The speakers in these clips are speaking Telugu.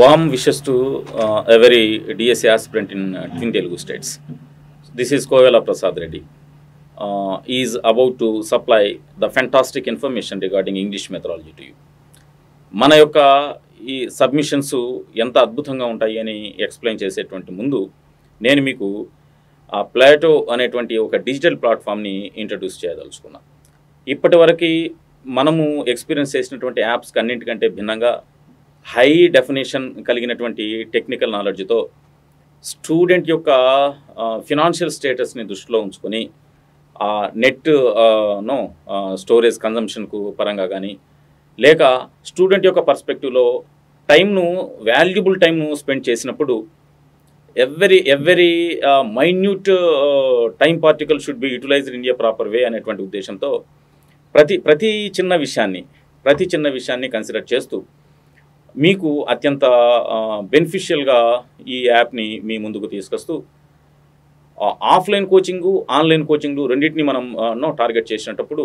warm wishes to every DSA aspirant in in Telugu states this is Kovela Prasad Reddy is about to supply the fantastic information regarding English methodology to you మన యొక్క ఈ సబ్మిషన్స్ ఎంత అద్భుతంగా ఉంటాయి అని ఎక్స్ప్లెయిన్ చేసేటువంటి ముందు నేను మీకు ఆ ప్లాటో అనేటువంటి ఒక డిజిటల్ ప్లాట్ఫామ్ని ఇంట్రడ్యూస్ చేయదలుచుకున్నాను ఇప్పటి వరకు మనము ఎక్స్పీరియన్స్ చేసినటువంటి యాప్స్కి అన్నింటికంటే భిన్నంగా హై డెఫినేషన్ కలిగినటువంటి టెక్నికల్ నాలెడ్జ్తో స్టూడెంట్ యొక్క ఫినాన్షియల్ స్టేటస్ని దృష్టిలో ఉంచుకొని ఆ నెట్ నో స్టోరేజ్ కన్జంప్షన్కు పరంగా కానీ లేక స్టూడెంట్ యొక్క పర్స్పెక్టివ్లో టైంను వాల్యుబుల్ టైంను స్పెండ్ చేసినప్పుడు every every minute time particle should be utilized in a proper way అనేటువంటి ఉద్దేశంతో ప్రతి ప్రతి చిన్న విషయాన్ని ప్రతి చిన్న విషయాన్ని కన్సిడర్ చేస్తూ మీకు అత్యంత బెనిఫిషియల్గా ఈ యాప్ని మీ ముందుకు తీసుకొస్తూ ఆఫ్లైన్ కోచింగు ఆన్లైన్ కోచింగ్లు రెండింటిని మనం టార్గెట్ చేసినప్పుడు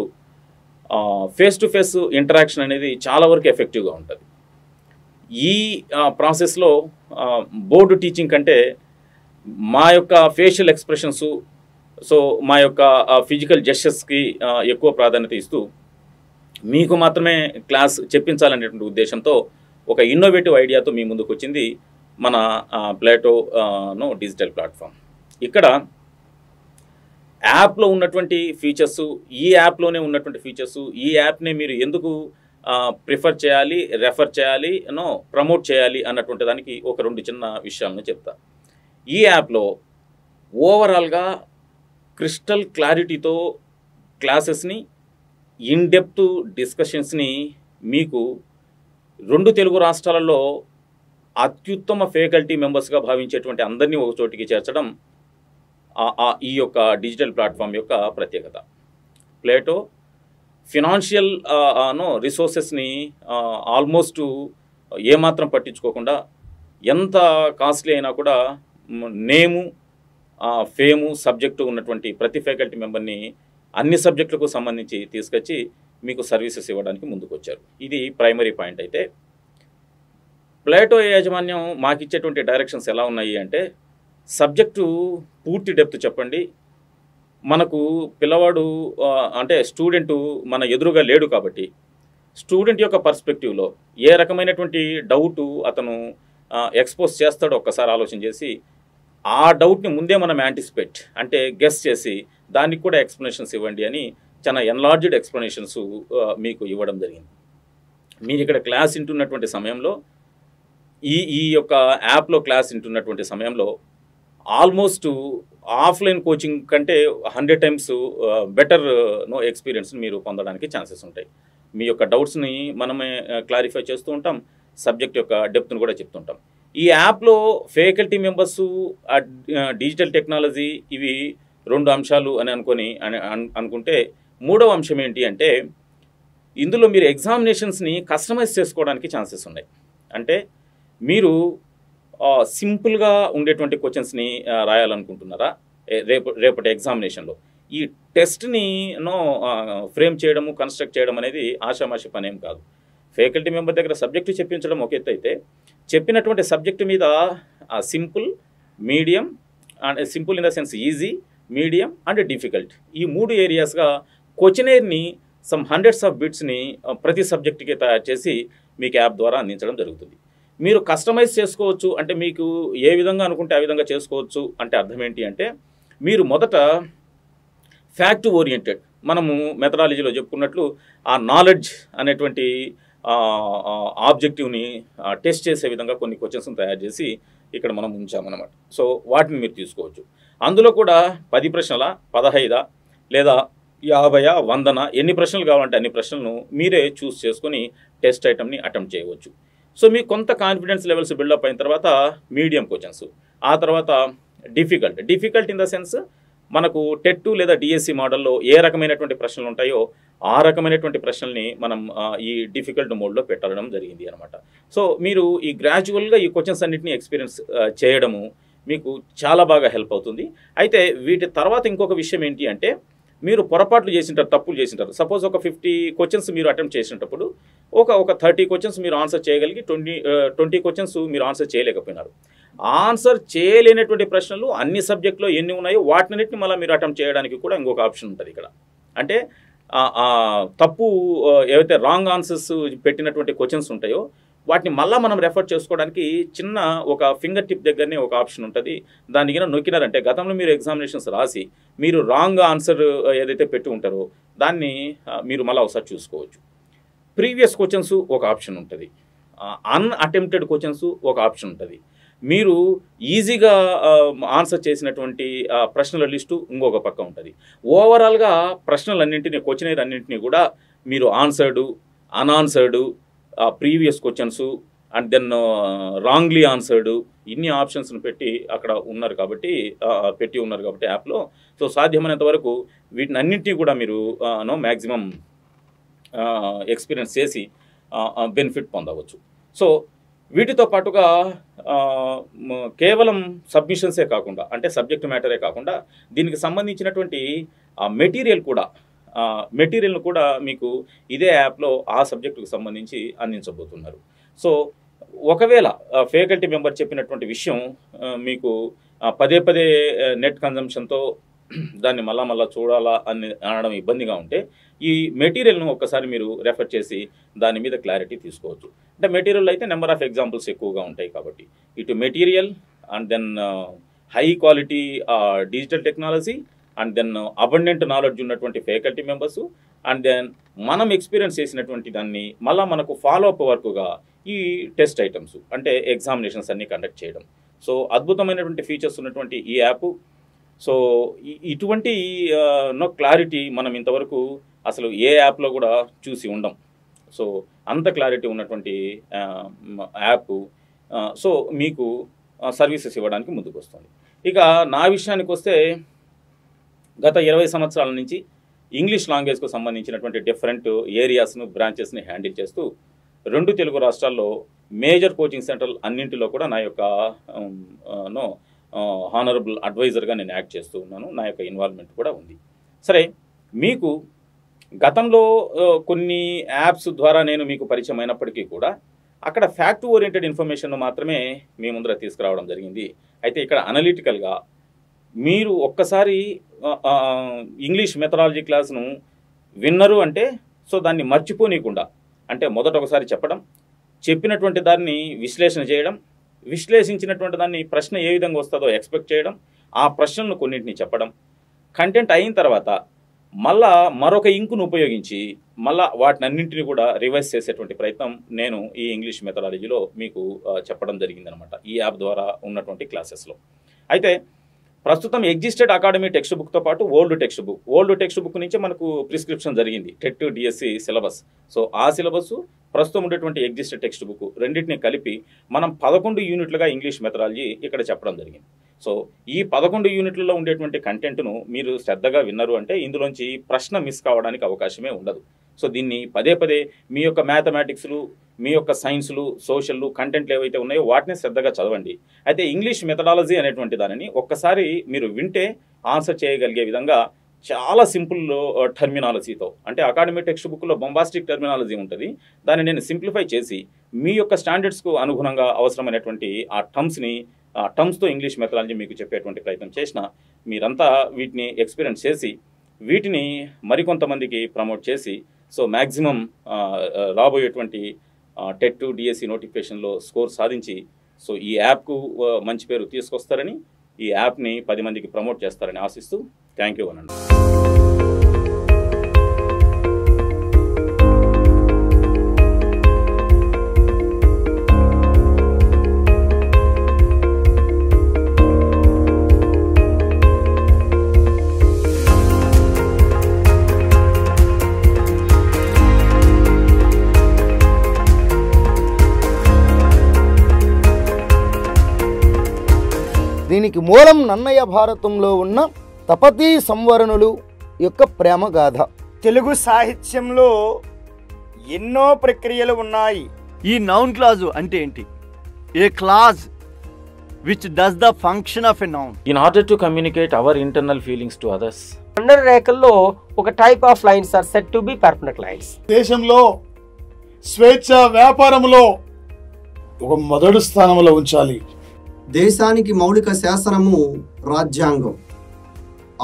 ఫేస్ టు ఫేస్ ఇంటరాక్షన్ అనేది చాలా వరకు ఎఫెక్టివ్గా ఉంటుంది ఈ ప్రాసెస్లో బోర్డు టీచింగ్ కంటే మా యొక్క ఫేషియల్ ఎక్స్ప్రెషన్స్ సో మా యొక్క ఫిజికల్ జెస్టర్స్కి ఎక్కువ ప్రాధాన్యత ఇస్తూ మీకు మాత్రమే క్లాస్ చెప్పించాలనేటువంటి ఉద్దేశంతో ఒక ఇన్నోవేటివ్ ఐడియాతో మీ ముందుకు వచ్చింది మన ప్లాటోను డిజిటల్ ప్లాట్ఫామ్ ఇక్కడ యాప్లో ఉన్నటువంటి ఫీచర్స్ ఈ యాప్లోనే ఉన్నటువంటి ఫీచర్స్ ఈ యాప్ని మీరు ఎందుకు ప్రిఫర్ చేయాలి రెఫర్ చేయాలి నో ప్రమోట్ చేయాలి అన్నటువంటి దానికి ఒక రెండు చిన్న విషయాలను చెప్తా ఈ యాప్లో ఓవరాల్గా క్రిస్టల్ క్లారిటీతో క్లాసెస్ని ఇన్ డెప్త్ డిస్కషన్స్ని మీకు రెండు తెలుగు రాష్ట్రాలలో అత్యుత్తమ ఫ్యాకల్టీ మెంబర్స్గా భావించేటువంటి అందరినీ ఒక చోటికి చేర్చడం ఈ యొక్క డిజిటల్ ప్లాట్ఫామ్ యొక్క ప్రత్యేకత ప్లేటో ఫినాన్షియల్ నో రిసోర్సెస్ని ఆల్మోస్ట్ ఏమాత్రం పట్టించుకోకుండా ఎంత కాస్ట్లీ అయినా కూడా నేము ఫేము సబ్జెక్టు ఉన్నటువంటి ప్రతి ఫ్యాకల్టీ మెంబర్ని అన్ని సబ్జెక్టులకు సంబంధించి తీసుకొచ్చి మీకు సర్వీసెస్ ఇవ్వడానికి ముందుకు వచ్చారు ఇది ప్రైమరీ పాయింట్ అయితే ప్లేటో యాజమాన్యం మాకు ఇచ్చేటువంటి డైరెక్షన్స్ ఎలా ఉన్నాయి అంటే సబ్జెక్టు పూర్తి డెప్త్ చెప్పండి మనకు పిల్లవాడు అంటే స్టూడెంటు మన ఎదురుగా లేడు కాబట్టి స్టూడెంట్ యొక్క పర్స్పెక్టివ్లో ఏ రకమైనటువంటి డౌటు అతను ఎక్స్పోజ్ చేస్తాడో ఒక్కసారి ఆలోచన చేసి ఆ డౌట్ని ముందే మనం యాంటిసిపేట్ అంటే గెస్ చేసి దానికి కూడా ఎక్స్ప్లెనేషన్స్ ఇవ్వండి అని చాలా ఎన్లార్జ్డ్ ఎక్స్ప్లెనేషన్స్ uh, మీకు ఇవ్వడం జరిగింది మీరు ఇక్కడ క్లాస్ వింటున్నటువంటి సమయంలో ఈ ఈ యొక్క యాప్లో క్లాస్ వింటున్నటువంటి సమయంలో ఆల్మోస్ట్ ఆఫ్లైన్ కోచింగ్ కంటే hundred times better no experience మీరు పొందడానికి ఛాన్సెస్ ఉంటాయి మీ యొక్క డౌట్స్ని మనమే క్లారిఫై uh, చేస్తూ ఉంటాం సబ్జెక్ట్ యొక్క డెప్త్ను కూడా చెప్తుంటాం ఈ యాప్లో ఫ్యాకల్టీ మెంబర్స్ డిజిటల్ టెక్నాలజీ ఇవి రెండు అంశాలు అని అనుకొని అనుకుంటే మూడవ అంశం ఏంటి అంటే ఇందులో మీరు ఎగ్జామినేషన్స్ని కస్టమైజ్ చేసుకోవడానికి ఛాన్సెస్ ఉన్నాయి అంటే మీరు సింపుల్గా ఉండేటువంటి క్వశ్చన్స్ని రాయాలనుకుంటున్నారా రేపు రేపటి ఎగ్జామినేషన్లో ఈ టెస్ట్ని నో ఫ్రేమ్ చేయడము కన్స్ట్రక్ట్ చేయడం అనేది ఆషామాషి పనేం కాదు ఫ్యాకల్టీ మెంబర్ దగ్గర సబ్జెక్టు చెప్పించడం ఒక అయితే చెప్పినటువంటి సబ్జెక్టు మీద simple medium and simple in the sense easy medium and difficult ఈ మూడు ఏరియాస్గా క్వశ్చనేర్ని సమ్ హండ్రెడ్స్ ఆఫ్ బిట్స్ని ప్రతి సబ్జెక్ట్కి తయారు చేసి మీకు యాప్ ద్వారా అందించడం జరుగుతుంది మీరు కస్టమైజ్ చేసుకోవచ్చు అంటే మీకు ఏ విధంగా అనుకుంటే ఆ విధంగా చేసుకోవచ్చు అంటే అర్థం ఏంటి అంటే మీరు మొదట ఫ్యాక్ట్ ఓరియంటెడ్ మనము మెథడాలజీలో చెప్పుకున్నట్లు ఆ నాలెడ్జ్ అనేటువంటి ఆబ్జెక్టివ్ని టెస్ట్ చేసే విధంగా కొన్ని క్వశ్చన్స్ని తయారు చేసి ఇక్కడ మనం ఉంచామన్నమాట సో వాటిని మీరు తీసుకోవచ్చు అందులో కూడా పది ప్రశ్నల పదహైదా లేదా యాభయా వందన ఎన్ని ప్రశ్నలు కావాలంటే అన్ని ప్రశ్నలను మీరే చూస్ చేసుకొని టెస్ట్ ఐటమ్ని అటెంప్ట్ చేయవచ్చు సో మీకు కొంత కాన్ఫిడెన్స్ లెవెల్స్ బిల్డప్ అయిన తర్వాత మీడియం క్వశ్చన్స్ ఆ తర్వాత difficult difficult in the sense మనకు టెట్ లేదా డిఎస్సి మోడల్లో ఏ రకమైనటువంటి ప్రశ్నలు ఉంటాయో ఆ రకమైనటువంటి ప్రశ్నల్ని మనం ఈ డిఫికల్ట్ మోడ్లో పెట్టడం జరిగింది అనమాట సో మీరు ఈ గ్రాడ్యువల్గా ఈ క్వశ్చన్స్ అన్నింటినీ ఎక్స్పీరియన్స్ చేయడము మీకు చాలా బాగా హెల్ప్ అవుతుంది అయితే వీటి తర్వాత ఇంకొక విషయం ఏంటి అంటే మీరు పొరపాట్లు చేసింటారు తప్పులు చేసింటారు సపోజ్ ఒక ఫిఫ్టీ క్వశ్చన్స్ మీరు అటెంప్ట్ చేసినప్పుడు ఒక ఒక థర్టీ క్వశ్చన్స్ మీరు ఆన్సర్ చేయగలిగి ట్వంటీ ట్వంటీ క్వశ్చన్స్ మీరు ఆన్సర్ చేయలేకపోయినారు ఆన్సర్ చేయలేనటువంటి ప్రశ్నలు అన్ని సబ్జెక్టులో ఎన్ని ఉన్నాయో వాటినన్నింటిని మళ్ళీ మీరు అటెంప్ట్ చేయడానికి కూడా ఇంకొక ఆప్షన్ ఉంటుంది ఇక్కడ అంటే తప్పు uh, ఏవైతే రాంగ్ ఆన్సర్స్ పెట్టినటువంటి క్వశ్చన్స్ ఉంటాయో వాటిని మళ్ళీ మనం రెఫర్ చేసుకోవడానికి చిన్న ఒక ఫింగర్ టిప్ దగ్గరనే ఒక ఆప్షన్ ఉంటుంది దానికి నొక్కినారంటే గతంలో మీరు ఎగ్జామినేషన్స్ రాసి మీరు రాంగ్ ఆన్సర్ ఏదైతే పెట్టి ఉంటారో దాన్ని మీరు మళ్ళీ ఒకసారి చూసుకోవచ్చు ప్రీవియస్ క్వశ్చన్స్ ఒక ఆప్షన్ ఉంటుంది అన్ అటెంప్టెడ్ క్వశ్చన్స్ ఒక ఆప్షన్ ఉంటుంది మీరు ఈజీగా ఆన్సర్ చేసినటువంటి ప్రశ్నల లిస్టు ఇంకొక పక్క ఉంటుంది ఓవరాల్గా ప్రశ్నలన్నింటినీ క్వశ్చనర్ అన్నింటినీ కూడా మీరు answered unanswered previous questions and then wrongly answered ఇన్ని ఆప్షన్స్ను పెట్టి అక్కడ ఉన్నారు కాబట్టి పెట్టి ఉన్నారు కాబట్టి యాప్లో సో సాధ్యమైనంత వరకు వీటిని అన్నింటినీ కూడా మీరు నో మ్యాక్సిమం ఎక్స్పీరియన్స్ చేసి బెనిఫిట్ పొందవచ్చు సో వీటితో పాటుగా కేవలం సబ్మిషన్సే కాకుండా అంటే సబ్జెక్ట్ మ్యాటరే కాకుండా దీనికి సంబంధించినటువంటి మెటీరియల్ కూడా మెటీరియల్ను కూడా మీకు ఇదే యాప్లో ఆ సబ్జెక్టుకు సంబంధించి అందించబోతున్నారు సో ఒకవేళ ఫ్యాకల్టీ మెంబర్ చెప్పినటువంటి విషయం మీకు పదే పదే నెట్ కన్జంప్షన్తో దాన్ని మళ్ళా మళ్ళా చూడాలా అని అనడం ఇబ్బందిగా ఉంటే ఈ మెటీరియల్ను ఒక్కసారి మీరు రెఫర్ చేసి దాని మీద క్లారిటీ తీసుకోవచ్చు అంటే మెటీరియల్ అయితే నెంబర్ ఆఫ్ ఎగ్జాంపుల్స్ ఎక్కువగా ఉంటాయి కాబట్టి ఇటు material and then high quality digital technology and then abundant knowledge ఉన్నటువంటి ఫ్యాకల్టీ మెంబర్స్ అండ్ దెన్ మనం ఎక్స్పీరియన్స్ చేసినటువంటి దాన్ని మళ్ళీ మనకు ఫాలో అప్ వర్క్గా ఈ టెస్ట్ ఐటమ్స్ అంటే ఎగ్జామినేషన్స్ అన్నీ కండక్ట్ చేయడం సో అద్భుతమైనటువంటి ఫీచర్స్ ఉన్నటువంటి ఈ యాప్ సో ఇటువంటి నో uh, క్లారిటీ మనం ఇంతవరకు అసలు ఏ యాప్లో కూడా చూసి ఉండం సో అంత క్లారిటీ ఉన్నటువంటి యాప్ uh, సో uh, మీకు సర్వీసెస్ ఇవ్వడానికి ముందుకు వస్తుంది ఇక నా విషయానికి వస్తే గత ఇరవై సంవత్సరాల నుంచి ఇంగ్లీష్ లాంగ్వేజ్కు సంబంధించినటువంటి డిఫరెంట్ ఏరియాస్ను బ్రాంచెస్ని హ్యాండిల్ చేస్తూ రెండు తెలుగు రాష్ట్రాల్లో మేజర్ కోచింగ్ సెంటర్లు అన్నింటిలో కూడా నా యొక్క నో హానరబుల్ అడ్వైజర్గా నేను యాక్ట్ చేస్తూ ఉన్నాను నా యొక్క ఇన్వాల్వ్మెంట్ కూడా ఉంది సరే మీకు గతంలో కొన్ని యాప్స్ ద్వారా నేను మీకు పరిచయం అయినప్పటికీ కూడా అక్కడ ఫ్యాక్ట్ ఓరియంటెడ్ ఇన్ఫర్మేషన్ మాత్రమే మీ ముందర తీసుకురావడం జరిగింది అయితే ఇక్కడ అనలిటికల్గా మీరు ఒక్కసారి ఇంగ్లీష్ మెథడాలజీ క్లాస్ను విన్నరు అంటే సో దాన్ని మర్చిపోనీయకుండా అంటే మొదట ఒకసారి చెప్పడం చెప్పినటువంటి దాన్ని విశ్లేషణ చేయడం విశ్లేషించినటువంటి దాన్ని ప్రశ్న ఏ విధంగా వస్తుందో ఎక్స్పెక్ట్ చేయడం ఆ ప్రశ్నలను కొన్నింటిని చెప్పడం కంటెంట్ అయిన తర్వాత మళ్ళా మరొక ఇంకును ఉపయోగించి మళ్ళా వాటినన్నింటినీ కూడా రివైజ్ చేసేటువంటి ప్రయత్నం నేను ఈ ఇంగ్లీష్ మెథడాలజీలో మీకు చెప్పడం జరిగిందనమాట ఈ యాప్ ద్వారా ఉన్నటువంటి క్లాసెస్లో అయితే ప్రస్తుతం ఎగ్జిస్టెడ్ అకాడమీ టెక్స్ట్ బుక్తో పాటు old text book old text book నుంచే మనకు ప్రిస్క్రిప్షన్ జరిగింది టెట్ డిఎస్సి సిలబస్ సో ఆ సిలబస్ ప్రస్తుతం ఉండేటువంటి ఎగ్జిస్టెడ్ టెక్స్ట్ బుక్ రెండింటిని కలిపి మనం పదకొండు యూనిట్లుగా ఇంగ్లీష్ మెథడాలజీ ఇక్కడ చెప్పడం జరిగింది సో ఈ పదకొండు యూనిట్లలో ఉండేటువంటి కంటెంట్ను మీరు శ్రద్ధగా విన్నారు అంటే ఇందులోంచి ప్రశ్న మిస్ కావడానికి అవకాశమే ఉండదు సో దీన్ని పదే పదే మీ యొక్క మ్యాథమెటిక్స్లు మీ యొక్క సైన్స్లు సోషల్లు కంటెంట్లు ఏవైతే ఉన్నాయో వాటిని శ్రద్ధగా చదవండి అయితే ఇంగ్లీష్ మెథడాలజీ అనేటువంటి దానిని ఒక్కసారి మీరు వింటే ఆన్సర్ చేయగలిగే విధంగా చాలా సింపుల్ టర్మినాలజీతో అంటే అకాడమిక్ టెక్స్ట్ బుక్లో బొంబాస్టిక్ టర్మినాలజీ ఉంటుంది దాన్ని నేను సింప్లిఫై చేసి మీ యొక్క స్టాండర్డ్స్కు అనుగుణంగా అవసరమైనటువంటి ఆ టర్మ్స్ని టర్మ్స్తో ఇంగ్లీష్ మెథడాలజీ మీకు చెప్పేటువంటి ప్రయత్నం చేసిన మీరంతా వీటిని ఎక్స్పీరియన్స్ చేసి వీటిని మరికొంతమందికి ప్రమోట్ చేసి సో మ్యాక్సిమం రాబోయేటువంటి టెట్ డిఎస్సి నోటిఫికేషన్లో స్కోర్ సాధించి సో ఈ యాప్కు మంచి పేరు తీసుకొస్తారని ఈ యాప్ని పది మందికి ప్రమోట్ చేస్తారని ఆశిస్తూ థ్యాంక్ యూ అనండి దీనికి మూలం నన్నయ్య భారతంలో ఉన్న తపతీ సంవరణులు యొక్క ప్రేమగాథ తెలుగు సాహిత్యంలో ఎన్నో ప్రక్రియలు ఉన్నాయి ఈ నౌన్ క్లాజు అంటే ఏంటి a clause which does the function of a noun in order to communicate our internal feelings to others under రేఖల్లో ఒక type of lines are set to be permanent lines దేశంలో స్వేచ్ఛ వ్యాపారంలో ఒక మొదటి స్థానంలో ఉంచాలి దేశానికి మౌలిక శాసనము రాజ్యాంగం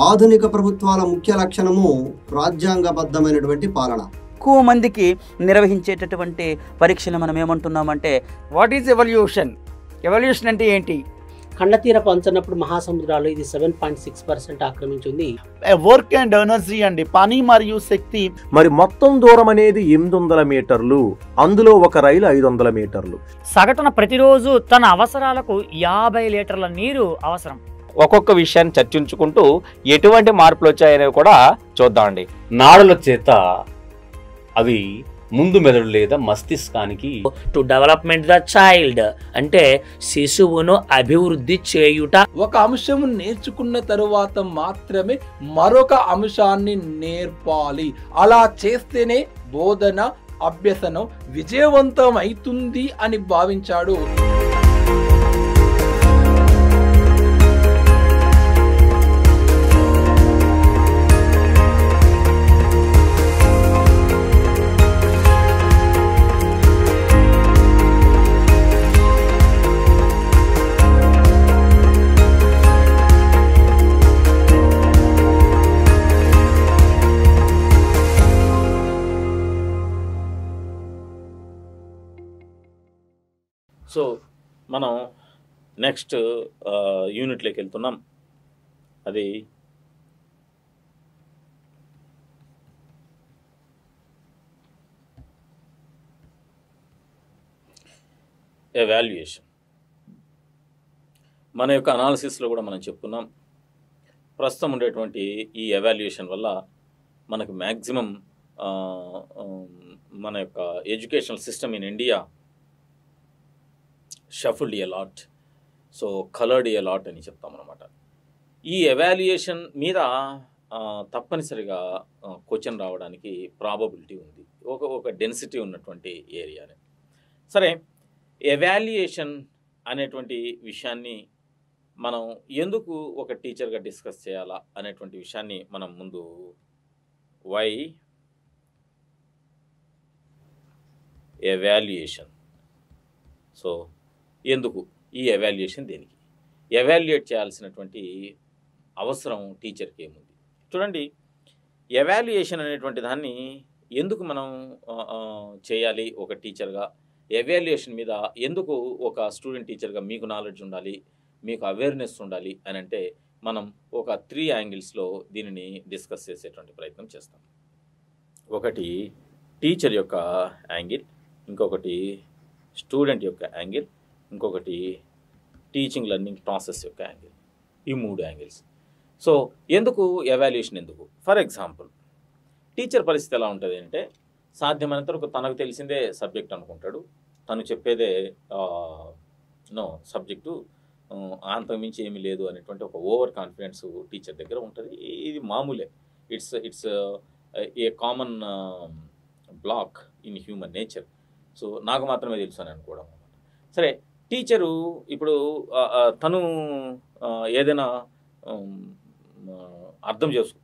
ఆధునిక ప్రభుత్వాల ముఖ్య లక్షణము రాజ్యాంగబద్ధమైనటువంటి పాలన ఎక్కువ మందికి నిర్వహించేటటువంటి పరీక్షలు మనం ఏమంటున్నామంటే వాట్ ఈజ్ ఎవల్యూషన్ ఎవల్యూషన్ అంటే ఏంటి కండతీర పంచనప్పుడు మహాసముద్రాలు ఇది సెవెన్ పాయింట్ సిక్స్ పర్సెంట్ ఆక్రమించింది వర్క్ అండ్ ఎనర్జీ అండి పని మరియు శక్తి మరి మొత్తం దూరం అనేది ఎనిమిది వందల మీటర్లు అందులో ఒక రైలు ఐదు వందల మీటర్లు సగటున ప్రతిరోజు తన అవసరాలకు యాభై లీటర్ల నీరు అవసరం ఒక్కొక్క విషయాన్ని చర్చించుకుంటూ ఎటువంటి మార్పులు వచ్చాయనేవి కూడా చూద్దామండి నాడుల చేత అవి ముందు మెదడు లేదా మస్తిష్కానికి టు డెవలప్మెంట్ ద చైల్డ్ అంటే శిశువును అభివృద్ధి చేయుట ఒక అంశం నేర్చుకున్న తరువాత మాత్రమే మరొక అంశాన్ని నేర్పాలి అలా చేస్తేనే బోధన అభ్యసనం విజయవంతం అవుతుంది అని భావించాడు మనం నెక్స్ట్ యూనిట్లోకి వెళ్తున్నాం అది ఎవాల్యుయేషన్ మన యొక్క అనాలిసిస్లో కూడా మనం చెప్పుకున్నాం ప్రస్తుతం ఉండేటువంటి ఈ ఎవాల్యుయేషన్ వల్ల మనకు మ్యాక్సిమం మన యొక్క educational system in India shuffled a lot so coloured a lot అని చెప్తామన్నమాట ఈ ఎవాల్యుయేషన్ మీద తప్పనిసరిగా క్వశ్చన్ రావడానికి ప్రాబబిలిటీ ఉంది ఒక ఒక డెన్సిటీ ఉన్నటువంటి ఏరియాని సరే ఎవాల్యుయేషన్ అనేటువంటి విషయాన్ని మనం ఎందుకు ఒక టీచర్గా డిస్కస్ చేయాలా అనేటువంటి విషయాన్ని మనం ముందు వై ఎవాల్యుయేషన్ సో ఎందుకు ఈ ఎవాల్యుయేషన్ దేనికి ఎవాల్యుయేట్ చేయాల్సినటువంటి అవసరం టీచర్కి ఏముంది చూడండి ఎవాల్యుయేషన్ అనేటువంటి దాన్ని ఎందుకు మనం చేయాలి ఒక టీచర్గా ఎవాల్యుయేషన్ మీద ఎందుకు ఒక స్టూడెంట్ టీచర్గా మీకు నాలెడ్జ్ ఉండాలి మీకు అవేర్నెస్ ఉండాలి అని అంటే మనం ఒక త్రీ యాంగిల్స్లో దీనిని డిస్కస్ చేసేటువంటి ప్రయత్నం చేస్తాం ఒకటి టీచర్ యొక్క యాంగిల్ ఇంకొకటి స్టూడెంట్ యొక్క యాంగిల్ ఇంకొకటి టీచింగ్ లెర్నింగ్ ప్రాసెస్ యొక్క యాంగిల్ ఈ మూడు యాంగిల్స్ సో ఎందుకు ఎవాల్యుయేషన్ ఎందుకు ఫర్ ఎగ్జాంపుల్ టీచర్ పరిస్థితి ఎలా ఉంటుంది అంటే సాధ్యమైనంత ఒక తనకు తెలిసిందే సబ్జెక్ట్ అనుకుంటాడు తను చెప్పేదే నో సబ్జెక్టు మించి ఏమీ లేదు అనేటువంటి ఒక ఓవర్ కాన్ఫిడెన్స్ టీచర్ దగ్గర ఉంటుంది ఇది మామూలే it's it's a common block in human nature so నాకు మాత్రమే తెలుసు అని అనుకోవడం సరే టీచరు ఇప్పుడు తను ఏదైనా అర్థం చేసుకో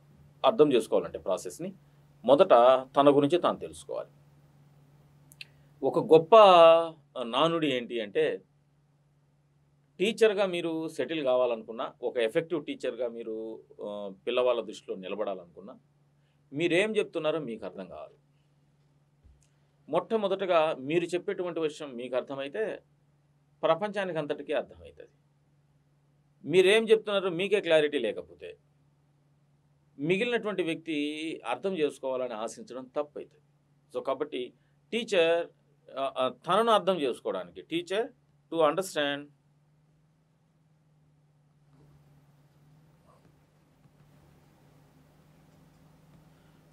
అర్థం చేసుకోవాలంటే ప్రాసెస్ని మొదట తన గురించి తాను తెలుసుకోవాలి ఒక గొప్ప నానుడి ఏంటి అంటే టీచర్గా మీరు సెటిల్ కావాలనుకున్నా ఒక ఎఫెక్టివ్ టీచర్గా మీరు పిల్లవాళ్ళ దృష్టిలో నిలబడాలనుకున్నా మీరేం చెప్తున్నారో మీకు అర్థం కావాలి మొట్టమొదటగా మీరు చెప్పేటువంటి విషయం మీకు అర్థమైతే ప్రపంచానికి అంతటికీ అర్థమవుతుంది మీరేం చెప్తున్నారో మీకే క్లారిటీ లేకపోతే మిగిలినటువంటి వ్యక్తి అర్థం చేసుకోవాలని ఆశించడం అవుతుంది సో కాబట్టి టీచర్ తనను అర్థం చేసుకోవడానికి teacher to understand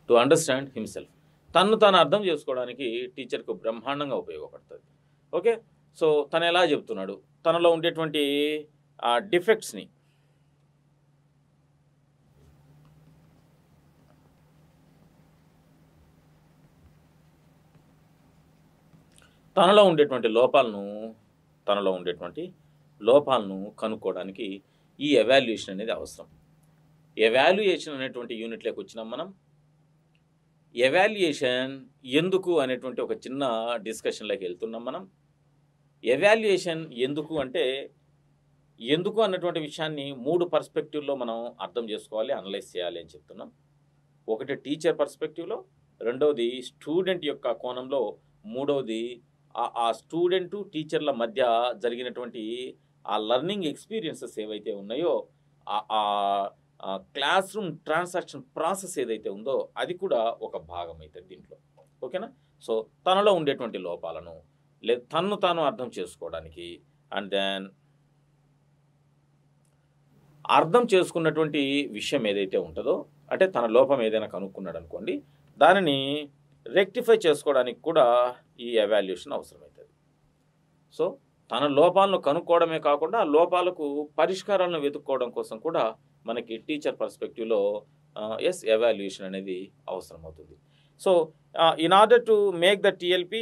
to understand himself తన్ను తాను అర్థం చేసుకోవడానికి టీచర్కు బ్రహ్మాండంగా ఉపయోగపడుతుంది ఓకే సో తను ఎలా చెప్తున్నాడు తనలో ఉండేటువంటి ఆ డిఫెక్ట్స్ని తనలో ఉండేటువంటి లోపాలను తనలో ఉండేటువంటి లోపాలను కనుక్కోవడానికి ఈ ఎవాల్యుయేషన్ అనేది అవసరం ఎవాల్యుయేషన్ అనేటువంటి యూనిట్లోకి వచ్చినాం మనం ఎవాల్యుయేషన్ ఎందుకు అనేటువంటి ఒక చిన్న డిస్కషన్లోకి వెళ్తున్నాం మనం ఎవాల్యుయేషన్ ఎందుకు అంటే ఎందుకు అన్నటువంటి విషయాన్ని మూడు పర్స్పెక్టివ్లో మనం అర్థం చేసుకోవాలి అనలైజ్ చేయాలి అని చెప్తున్నాం ఒకటి టీచర్ పర్స్పెక్టివ్లో రెండవది స్టూడెంట్ యొక్క కోణంలో మూడవది ఆ స్టూడెంటు టీచర్ల మధ్య జరిగినటువంటి ఆ లర్నింగ్ ఎక్స్పీరియన్సెస్ ఏవైతే ఉన్నాయో ఆ క్లాస్ రూమ్ ట్రాన్సాక్షన్ ప్రాసెస్ ఏదైతే ఉందో అది కూడా ఒక భాగం అవుతుంది దీంట్లో ఓకేనా సో తనలో ఉండేటువంటి లోపాలను లేదు తన్ను తాను అర్థం చేసుకోవడానికి అండ్ దెన్ అర్థం చేసుకున్నటువంటి విషయం ఏదైతే ఉంటుందో అంటే తన లోపం ఏదైనా కనుక్కున్నాడు అనుకోండి దానిని రెక్టిఫై చేసుకోవడానికి కూడా ఈ అవాల్యుయేషన్ అవసరమవుతుంది సో తన లోపాలను కనుక్కోవడమే కాకుండా ఆ లోపాలకు పరిష్కారాలను వెతుక్కోవడం కోసం కూడా మనకి టీచర్ పర్స్పెక్టివ్లో ఎస్ ఎవాల్యుయేషన్ అనేది అవసరమవుతుంది so in order to make the TLP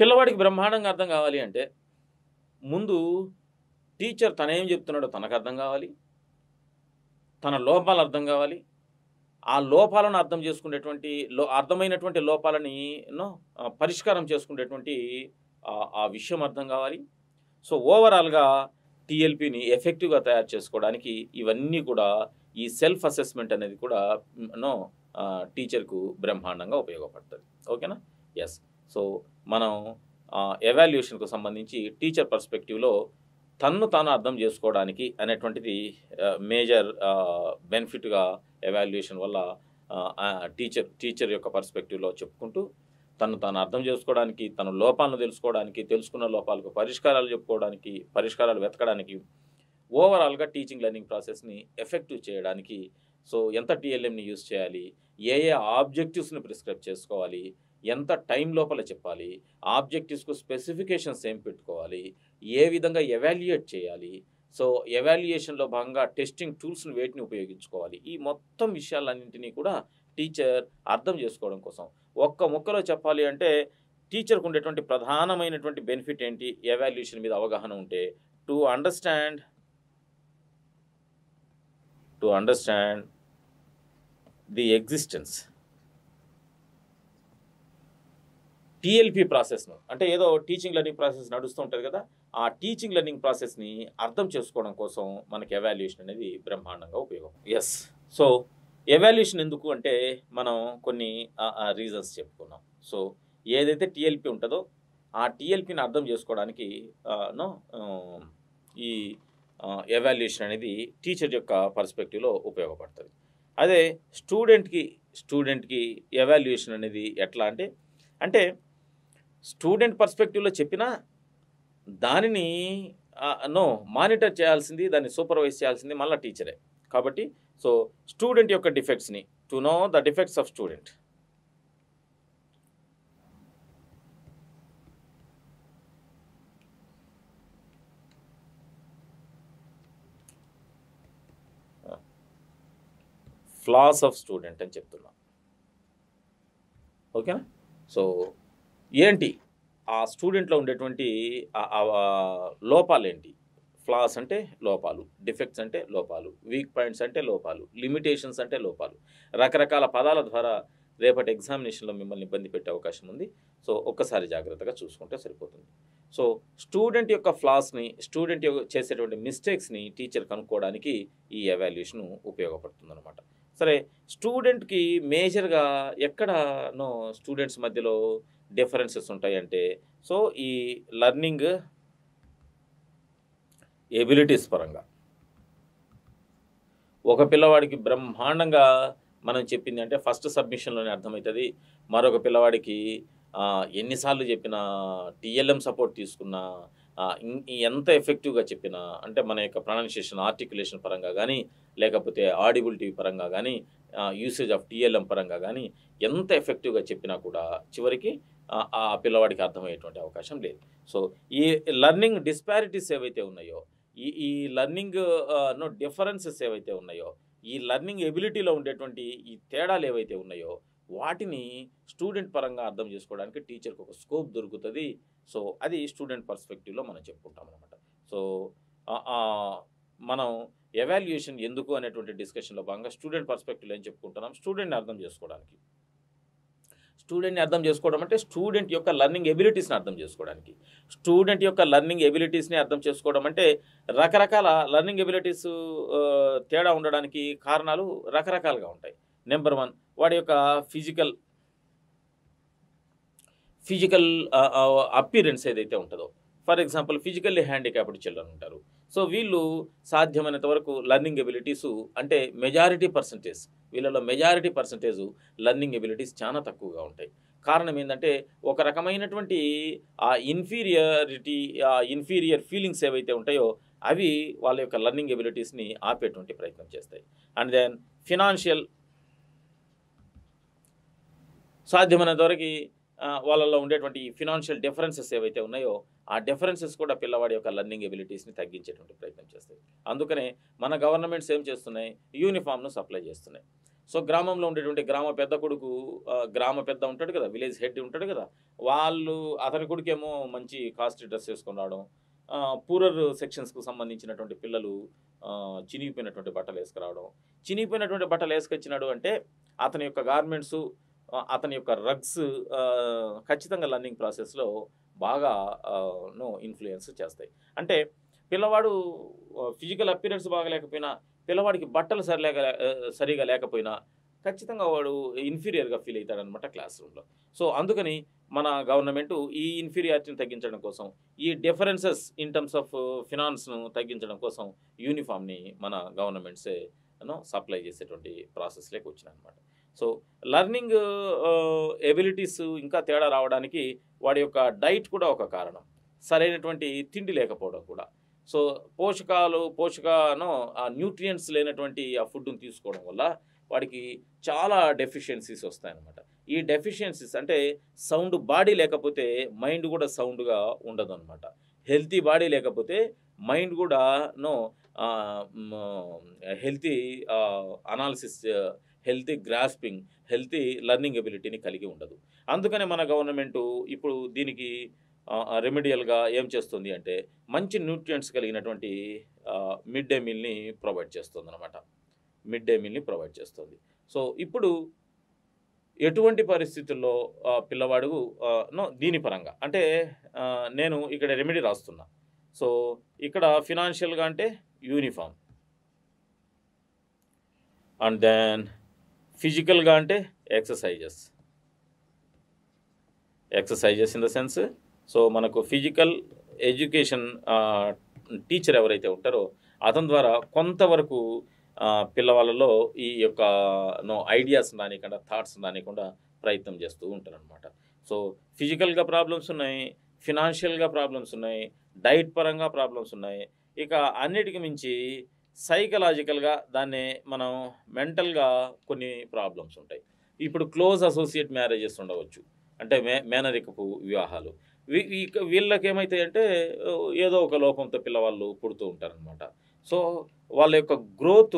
పిల్లవాడికి బ్రహ్మాండంగా అర్థం కావాలి అంటే ముందు టీచర్ తన ఏం చెప్తున్నాడో తనకు అర్థం కావాలి తన లోపాలు అర్థం కావాలి ఆ లోపాలను అర్థం చేసుకునేటువంటి లో అర్థమైనటువంటి లోపాలని పరిష్కారం చేసుకునేటువంటి ఆ విషయం అర్థం కావాలి సో ఓవరాల్గా టీఎల్పిని ఎఫెక్టివ్గా తయారు చేసుకోవడానికి ఇవన్నీ కూడా ఈ సెల్ఫ్ అసెస్మెంట్ అనేది కూడా నో టీచర్కు బ్రహ్మాండంగా ఉపయోగపడుతుంది ఓకేనా ఎస్ సో మనం ఎవాల్యుయేషన్కు సంబంధించి టీచర్ పర్స్పెక్టివ్లో తన్ను తాను అర్థం చేసుకోవడానికి అనేటువంటిది మేజర్ బెనిఫిట్గా ఎవాల్యుయేషన్ వల్ల టీచర్ టీచర్ యొక్క పర్స్పెక్టివ్లో చెప్పుకుంటూ తను తాను అర్థం చేసుకోవడానికి తన లోపాలను తెలుసుకోవడానికి తెలుసుకున్న లోపాలకు పరిష్కారాలు చెప్పుకోవడానికి పరిష్కారాలు వెతకడానికి ఓవరాల్గా టీచింగ్ లెర్నింగ్ ప్రాసెస్ని ఎఫెక్టివ్ చేయడానికి సో ఎంత టీఎల్ఎంని యూస్ చేయాలి ఏ ఏ ఆబ్జెక్టివ్స్ని ప్రిస్క్రైబ్ చేసుకోవాలి ఎంత టైం లోపల చెప్పాలి ఆబ్జెక్టివ్స్కు స్పెసిఫికేషన్స్ ఏం పెట్టుకోవాలి ఏ విధంగా ఎవాల్యుయేట్ చేయాలి సో ఎవాల్యుయేషన్లో భాగంగా టెస్టింగ్ టూల్స్ని వేటిని ఉపయోగించుకోవాలి ఈ మొత్తం విషయాలన్నింటినీ కూడా టీచర్ అర్థం చేసుకోవడం కోసం ఒక్క ముక్కలో చెప్పాలి అంటే టీచర్కు ఉండేటువంటి ప్రధానమైనటువంటి బెనిఫిట్ ఏంటి ఎవాల్యుయేషన్ మీద అవగాహన ఉంటే to understand to understand the existence TLP ప్రాసెస్ను అంటే ఏదో టీచింగ్ లెర్నింగ్ ప్రాసెస్ నడుస్తూ ఉంటుంది కదా ఆ టీచింగ్ లెర్నింగ్ ప్రాసెస్ని అర్థం చేసుకోవడం కోసం మనకి ఎవాల్యుయేషన్ అనేది బ్రహ్మాండంగా ఉపయోగం ఎస్ సో ఎవాల్యుయేషన్ ఎందుకు అంటే మనం కొన్ని రీజన్స్ చెప్పుకున్నాం సో ఏదైతే టీఎల్పి ఉంటుందో ఆ టీఎల్పిని అర్థం చేసుకోవడానికి నో ఈ ఎవాల్యుయేషన్ అనేది టీచర్ యొక్క పర్స్పెక్టివ్లో ఉపయోగపడుతుంది అదే స్టూడెంట్కి స్టూడెంట్కి ఎవాల్యుయేషన్ అనేది ఎట్లా అంటే అంటే స్టూడెంట్ పర్స్పెక్టివ్లో చెప్పినా దానిని నో మానిటర్ చేయాల్సింది దాన్ని సూపర్వైజ్ చేయాల్సింది మళ్ళీ టీచరే కాబట్టి సో స్టూడెంట్ యొక్క డిఫెక్ట్స్ని to know the defects of student flaws of student అని చెప్తున్నా ఓకేనా సో ఏంటి ఆ స్టూడెంట్లో ఉండేటువంటి లోపాలు ఏంటి ఫ్లాస్ అంటే లోపాలు డిఫెక్ట్స్ అంటే లోపాలు వీక్ పాయింట్స్ అంటే లోపాలు లిమిటేషన్స్ అంటే లోపాలు రకరకాల పదాల ద్వారా రేపటి ఎగ్జామినేషన్లో మిమ్మల్ని ఇబ్బంది పెట్టే అవకాశం ఉంది సో ఒక్కసారి జాగ్రత్తగా చూసుకుంటే సరిపోతుంది సో స్టూడెంట్ యొక్క ఫ్లాస్ని స్టూడెంట్ యొక్క చేసేటువంటి మిస్టేక్స్ని టీచర్ కనుక్కోవడానికి ఈ ఉపయోగపడుతుంది ఉపయోగపడుతుందన్నమాట సరే స్టూడెంట్కి మేజర్గా ఎక్కడనో స్టూడెంట్స్ మధ్యలో డిఫరెన్సెస్ ఉంటాయంటే సో ఈ లర్నింగ్ ఎబిలిటీస్ పరంగా ఒక పిల్లవాడికి బ్రహ్మాండంగా మనం చెప్పింది అంటే ఫస్ట్ సబ్మిషన్లోనే అర్థమవుతుంది మరొక పిల్లవాడికి ఎన్నిసార్లు చెప్పిన టీఎల్ఎం సపోర్ట్ తీసుకున్నా ఎంత ఎఫెక్టివ్గా చెప్పినా అంటే మన యొక్క ప్రొనౌన్సియేషన్ ఆర్టికులేషన్ పరంగా కానీ లేకపోతే ఆడిబిలిటీ పరంగా కానీ యూసేజ్ ఆఫ్ టీఎల్ఎం పరంగా కానీ ఎంత ఎఫెక్టివ్గా చెప్పినా కూడా చివరికి ఆ పిల్లవాడికి అర్థమయ్యేటువంటి అవకాశం లేదు సో ఈ లర్నింగ్ డిస్పారిటీస్ ఏవైతే ఉన్నాయో ఈ ఈ లర్నింగ్ నో డిఫరెన్సెస్ ఏవైతే ఉన్నాయో ఈ లర్నింగ్ ఎబిలిటీలో ఉండేటువంటి ఈ తేడాలు ఏవైతే ఉన్నాయో వాటిని స్టూడెంట్ పరంగా అర్థం చేసుకోవడానికి టీచర్కి ఒక స్కోప్ దొరుకుతుంది సో అది స్టూడెంట్ పర్స్పెక్టివ్లో మనం చెప్పుకుంటాం అనమాట సో మనం ఎవాల్యుయేషన్ ఎందుకు అనేటువంటి డిస్కషన్లో భాగంగా స్టూడెంట్ పర్స్పెక్టివ్లో ఏం చెప్పుకుంటున్నాం స్టూడెంట్ అర్థం చేసుకోవడానికి స్టూడెంట్ని అర్థం చేసుకోవడం అంటే స్టూడెంట్ యొక్క లర్నింగ్ ఎబిలిటీస్ని అర్థం చేసుకోవడానికి స్టూడెంట్ యొక్క లర్నింగ్ ఎబిలిటీస్ని అర్థం చేసుకోవడం అంటే రకరకాల లర్నింగ్ ఎబిలిటీస్ తేడా ఉండడానికి కారణాలు రకరకాలుగా ఉంటాయి నెంబర్ వన్ వాడి యొక్క ఫిజికల్ ఫిజికల్ అపీరెన్స్ ఏదైతే ఉంటుందో for example physically handicapped children ఉంటారు సో వీళ్ళు సాధ్యమైనంత వరకు లర్నింగ్ ఎబిలిటీస్ అంటే మెజారిటీ పర్సంటేజ్ వీళ్ళలో మెజారిటీ పర్సంటేజు లర్నింగ్ ఎబిలిటీస్ చాలా తక్కువగా ఉంటాయి కారణం ఏంటంటే ఒక రకమైనటువంటి ఆ ఇన్ఫీరియారిటీ ఆ ఇన్ఫీరియర్ ఫీలింగ్స్ ఏవైతే ఉంటాయో అవి వాళ్ళ యొక్క లర్నింగ్ ఎబిలిటీస్ని ఆపేటువంటి ప్రయత్నం చేస్తాయి అండ్ దెన్ ఫినాన్షియల్ సాధ్యమైనంతవరకు వాళ్ళలో ఉండేటువంటి ఫినాన్షియల్ డిఫరెన్సెస్ ఏవైతే ఉన్నాయో ఆ డిఫరెన్సెస్ కూడా పిల్లవాడి యొక్క లర్నింగ్ ఎబిలిటీస్ని తగ్గించేటువంటి ప్రయత్నం చేస్తాయి అందుకనే మన గవర్నమెంట్స్ ఏం చేస్తున్నాయి యూనిఫామ్ను సప్లై చేస్తున్నాయి సో గ్రామంలో ఉండేటువంటి గ్రామ పెద్ద కొడుకు గ్రామ పెద్ద ఉంటాడు కదా విలేజ్ హెడ్ ఉంటాడు కదా వాళ్ళు అతని కొడుకేమో మంచి కాస్ట్ డ్రెస్ వేసుకొని రావడం పూరర్ సెక్షన్స్కు సంబంధించినటువంటి పిల్లలు చినిగిపోయినటువంటి బట్టలు వేసుకురావడం చినిగిపోయినటువంటి బట్టలు వేసుకొచ్చినాడు అంటే అతని యొక్క గార్మెంట్సు అతని యొక్క రగ్స్ ఖచ్చితంగా లర్నింగ్ ప్రాసెస్లో బాగా నో ఇన్ఫ్లుయెన్స్ చేస్తాయి అంటే పిల్లవాడు ఫిజికల్ అపిరెన్స్ బాగలేకపోయినా పిల్లవాడికి బట్టలు సరిలేక సరిగా లేకపోయినా ఖచ్చితంగా వాడు ఇన్ఫీరియర్గా ఫీల్ అవుతాడనమాట క్లాస్ రూమ్లో సో అందుకని మన గవర్నమెంట్ ఈ ఇన్ఫీరియారిటీని తగ్గించడం కోసం ఈ డిఫరెన్సెస్ ఇన్ టర్మ్స్ ఆఫ్ ఫినాన్స్ను తగ్గించడం కోసం యూనిఫామ్ని మన గవర్నమెంట్సే సప్లై చేసేటువంటి ప్రాసెస్లోకి అనమాట సో లర్నింగ్ ఎబిలిటీస్ ఇంకా తేడా రావడానికి వాడి యొక్క డైట్ కూడా ఒక కారణం సరైనటువంటి తిండి లేకపోవడం కూడా సో పోషకాలు పోషకాను ఆ న్యూట్రియంట్స్ లేనటువంటి ఆ ఫుడ్ను తీసుకోవడం వల్ల వాడికి చాలా డెఫిషియన్సీస్ వస్తాయన్నమాట ఈ డెఫిషియన్సీస్ అంటే సౌండ్ బాడీ లేకపోతే మైండ్ కూడా సౌండ్గా ఉండదు అనమాట హెల్తీ బాడీ లేకపోతే మైండ్ కూడా no healthy analysis healthy grasping healthy learning ఎబిలిటీని కలిగి ఉండదు అందుకనే మన గవర్నమెంటు ఇప్పుడు దీనికి రెమెడియల్గా ఏం చేస్తుంది అంటే మంచి న్యూట్రియంట్స్ కలిగినటువంటి మిడ్ డే మీల్ని ప్రొవైడ్ చేస్తుంది అనమాట మిడ్ డే మీల్ని ప్రొవైడ్ చేస్తుంది సో ఇప్పుడు ఎటువంటి పరిస్థితుల్లో పిల్లవాడు నో దీని పరంగా అంటే నేను ఇక్కడ రెమెడీ రాస్తున్నా సో ఇక్కడ ఫినాన్షియల్గా అంటే యూనిఫామ్ అండ్ దెన్ ఫిజికల్గా అంటే exercises exercises in the sense so మనకు ఫిజికల్ ఎడ్యుకేషన్ టీచర్ ఎవరైతే ఉంటారో అతని ద్వారా కొంతవరకు పిల్లవాళ్ళలో ఈ యొక్క నో ఐడియాస్ రానికుండా థాట్స్ రానికుండా ప్రయత్నం చేస్తూ ఉంటారనమాట సో ఫిజికల్గా ప్రాబ్లమ్స్ ఉన్నాయి ఫినాన్షియల్గా ప్రాబ్లమ్స్ ఉన్నాయి డైట్ పరంగా ప్రాబ్లమ్స్ ఉన్నాయి ఇక అన్నిటికి మించి సైకలాజికల్గా దాన్ని మనం మెంటల్గా కొన్ని ప్రాబ్లమ్స్ ఉంటాయి ఇప్పుడు క్లోజ్ అసోసియేట్ మ్యారేజెస్ ఉండవచ్చు అంటే మే మేనరికపు వివాహాలు వీళ్ళకి ఏమవుతాయంటే ఏదో ఒక లోపంతో పిల్లవాళ్ళు పుడుతూ ఉంటారనమాట సో వాళ్ళ యొక్క గ్రోత్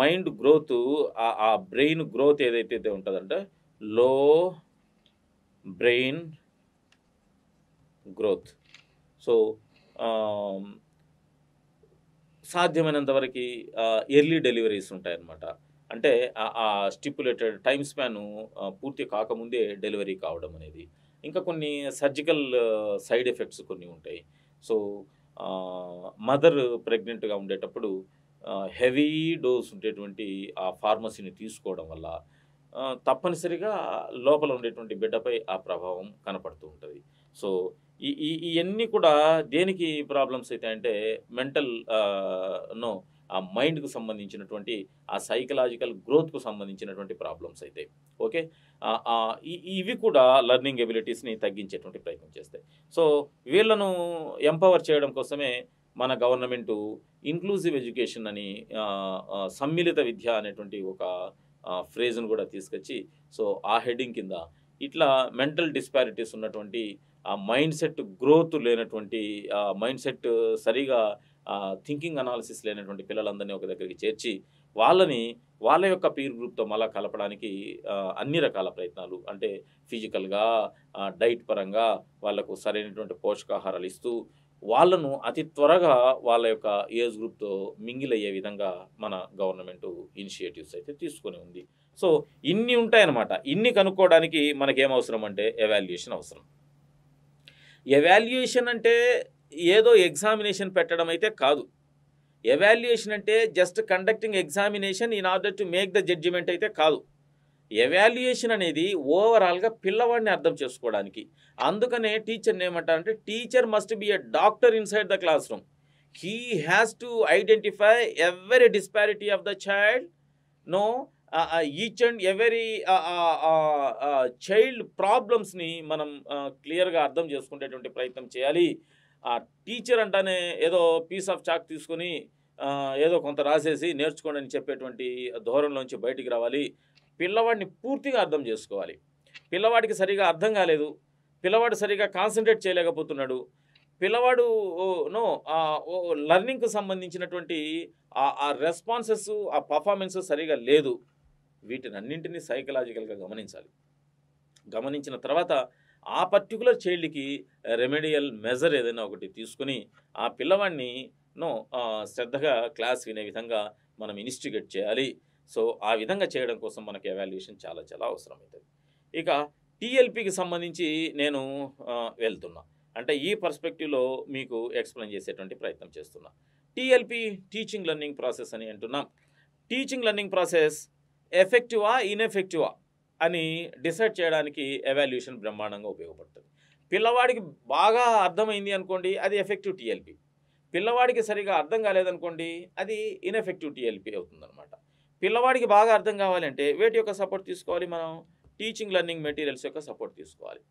మైండ్ గ్రోత్ ఆ బ్రెయిన్ గ్రోత్ ఏదైతే ఉంటుందంటే లో బ్రెయిన్ గ్రోత్ సో సాధ్యమైనంత వరకు ఎర్లీ డెలివరీస్ ఉంటాయన్నమాట అంటే ఆ స్టిపులేటెడ్ టైమ్ స్పాన్ పూర్తి కాకముందే డెలివరీ కావడం అనేది ఇంకా కొన్ని సర్జికల్ సైడ్ ఎఫెక్ట్స్ కొన్ని ఉంటాయి సో మదర్ ప్రెగ్నెంట్గా ఉండేటప్పుడు హెవీ డోస్ ఉండేటువంటి ఆ ఫార్మసీని తీసుకోవడం వల్ల తప్పనిసరిగా లోపల ఉండేటువంటి బిడ్డపై ఆ ప్రభావం కనపడుతూ ఉంటుంది సో ఈ ఇవన్నీ కూడా దేనికి ప్రాబ్లమ్స్ అయితే అంటే మెంటల్ నో ఆ మైండ్కు సంబంధించినటువంటి ఆ సైకలాజికల్ గ్రోత్కు సంబంధించినటువంటి ప్రాబ్లమ్స్ అయితే ఓకే ఇవి కూడా లర్నింగ్ ఎబిలిటీస్ని తగ్గించేటువంటి ప్రయత్నం చేస్తాయి సో వీళ్ళను ఎంపవర్ చేయడం కోసమే మన గవర్నమెంటు ఇంక్లూజివ్ ఎడ్యుకేషన్ అని సమ్మిళిత విద్య అనేటువంటి ఒక ఫ్రేజ్ను కూడా తీసుకొచ్చి సో ఆ హెడ్డింగ్ కింద ఇట్లా మెంటల్ డిస్పారిటీస్ ఉన్నటువంటి ఆ మైండ్ సెట్ గ్రోత్ లేనటువంటి ఆ మైండ్ సెట్ సరిగా థింకింగ్ అనాలిసిస్ లేనటువంటి పిల్లలందరినీ ఒక దగ్గరికి చేర్చి వాళ్ళని వాళ్ళ యొక్క పీర్ గ్రూప్తో మళ్ళా కలపడానికి అన్ని రకాల ప్రయత్నాలు అంటే ఫిజికల్గా డైట్ పరంగా వాళ్ళకు సరైనటువంటి పోషకాహారాలు ఇస్తూ వాళ్ళను అతి త్వరగా వాళ్ళ యొక్క ఏజ్ గ్రూప్తో మింగిల్ అయ్యే విధంగా మన గవర్నమెంట్ ఇనిషియేటివ్స్ అయితే తీసుకొని ఉంది సో ఇన్ని ఉంటాయన్నమాట ఇన్ని కనుక్కోవడానికి మనకేం అవసరం అంటే ఎవాల్యుయేషన్ అవసరం ఎవాల్యుయేషన్ అంటే ఏదో ఎగ్జామినేషన్ పెట్టడం అయితే కాదు ఎవాల్యుయేషన్ అంటే just conducting examination in order to make the judgement అయితే కాదు ఎవాల్యుయేషన్ అనేది ఓవరాల్గా పిల్లవాడిని అర్థం చేసుకోవడానికి అందుకనే టీచర్ని ఏమంటారంటే teacher must be a doctor inside the class room he has to identify every disparity of the child no each and every child ప్రాబ్లమ్స్ని మనం క్లియర్గా అర్థం చేసుకునేటువంటి ప్రయత్నం చేయాలి ఆ టీచర్ అంటేనే ఏదో పీస్ ఆఫ్ చాక్ తీసుకొని ఏదో కొంత రాసేసి నేర్చుకోండి అని చెప్పేటువంటి ధోరణిలోంచి బయటికి రావాలి పిల్లవాడిని పూర్తిగా అర్థం చేసుకోవాలి పిల్లవాడికి సరిగా అర్థం కాలేదు పిల్లవాడు సరిగా కాన్సన్ట్రేట్ చేయలేకపోతున్నాడు పిల్లవాడు నో లర్నింగ్కు సంబంధించినటువంటి ఆ రెస్పాన్సెస్ ఆ పర్ఫార్మెన్స్ సరిగా లేదు వీటిని అన్నింటినీ సైకలాజికల్గా గమనించాలి గమనించిన తర్వాత ఆ పర్టికులర్ చైల్డ్కి రెమెడియల్ మెజర్ ఏదైనా ఒకటి తీసుకుని ఆ పిల్లవాడిని నో శ్రద్ధగా క్లాస్ వినే విధంగా మనం ఇన్స్టిగేట్ చేయాలి సో ఆ విధంగా చేయడం కోసం మనకి ఎవాల్యుయేషన్ చాలా చాలా అవసరమవుతుంది ఇక టీఎల్పికి సంబంధించి నేను వెళ్తున్నా అంటే ఈ పర్స్పెక్టివ్లో మీకు ఎక్స్ప్లెయిన్ చేసేటువంటి ప్రయత్నం చేస్తున్నా టీఎల్పి టీచింగ్ లెర్నింగ్ ప్రాసెస్ అని అంటున్నాం టీచింగ్ లెర్నింగ్ ప్రాసెస్ ఎఫెక్టివా ఇన్ఎఫెక్టివా అని డిసైడ్ చేయడానికి ఎవాల్యుయేషన్ బ్రహ్మాండంగా ఉపయోగపడుతుంది పిల్లవాడికి బాగా అర్థమైంది అనుకోండి అది ఎఫెక్టివ్ టీఎల్పి పిల్లవాడికి సరిగా అర్థం కాలేదనుకోండి అది ఇన్ఎఫెక్టివ్ టీఎల్పి అవుతుందన్నమాట పిల్లవాడికి బాగా అర్థం కావాలంటే వేటి యొక్క సపోర్ట్ తీసుకోవాలి మనం టీచింగ్ లెర్నింగ్ మెటీరియల్స్ యొక్క సపోర్ట్ తీసుకోవాలి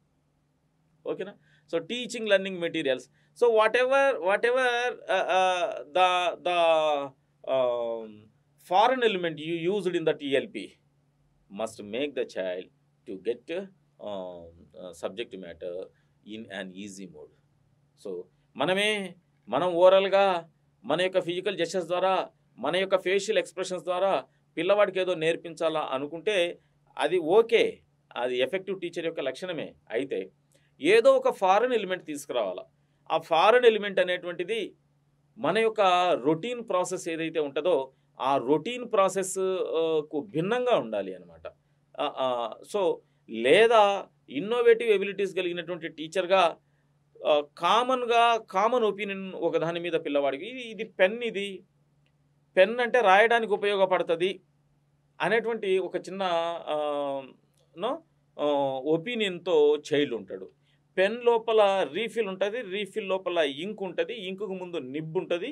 ఓకేనా so teaching learning materials so whatever whatever the the foreign element you used in the TLP must make the child to get subject uh, in an easy mode so మనమే మనం ఓవరాల్గా మన యొక్క ఫిజికల్ జెస్టర్స్ ద్వారా మన యొక్క ఫేషియల్ ఎక్స్ప్రెషన్స్ ద్వారా పిల్లవాడికి ఏదో నేర్పించాలా అనుకుంటే అది ఓకే అది ఎఫెక్టివ్ టీచర్ యొక్క లక్షణమే అయితే ఏదో ఒక ఫారెన్ ఎలిమెంట్ తీసుకురావాలా ఆ ఫారెన్ ఎలిమెంట్ అనేటువంటిది మన యొక్క రొటీన్ ప్రాసెస్ ఏదైతే ఉంటుందో ఆ రొటీన్ ప్రాసెస్కు భిన్నంగా ఉండాలి అనమాట సో లేదా ఇన్నోవేటివ్ ఎబిలిటీస్ కలిగినటువంటి టీచర్గా కామన్గా కామన్ ఒపీనియన్ ఒక దాని మీద పిల్లవాడికి ఇది పెన్ ఇది పెన్ అంటే రాయడానికి ఉపయోగపడుతుంది అనేటువంటి ఒక చిన్న నో ఒపీనియన్తో చైల్డ్ ఉంటాడు పెన్ లోపల రీఫిల్ ఉంటుంది రీఫిల్ లోపల ఇంక్ ఉంటుంది ఇంకుకు ముందు నిబ్బు ఉంటుంది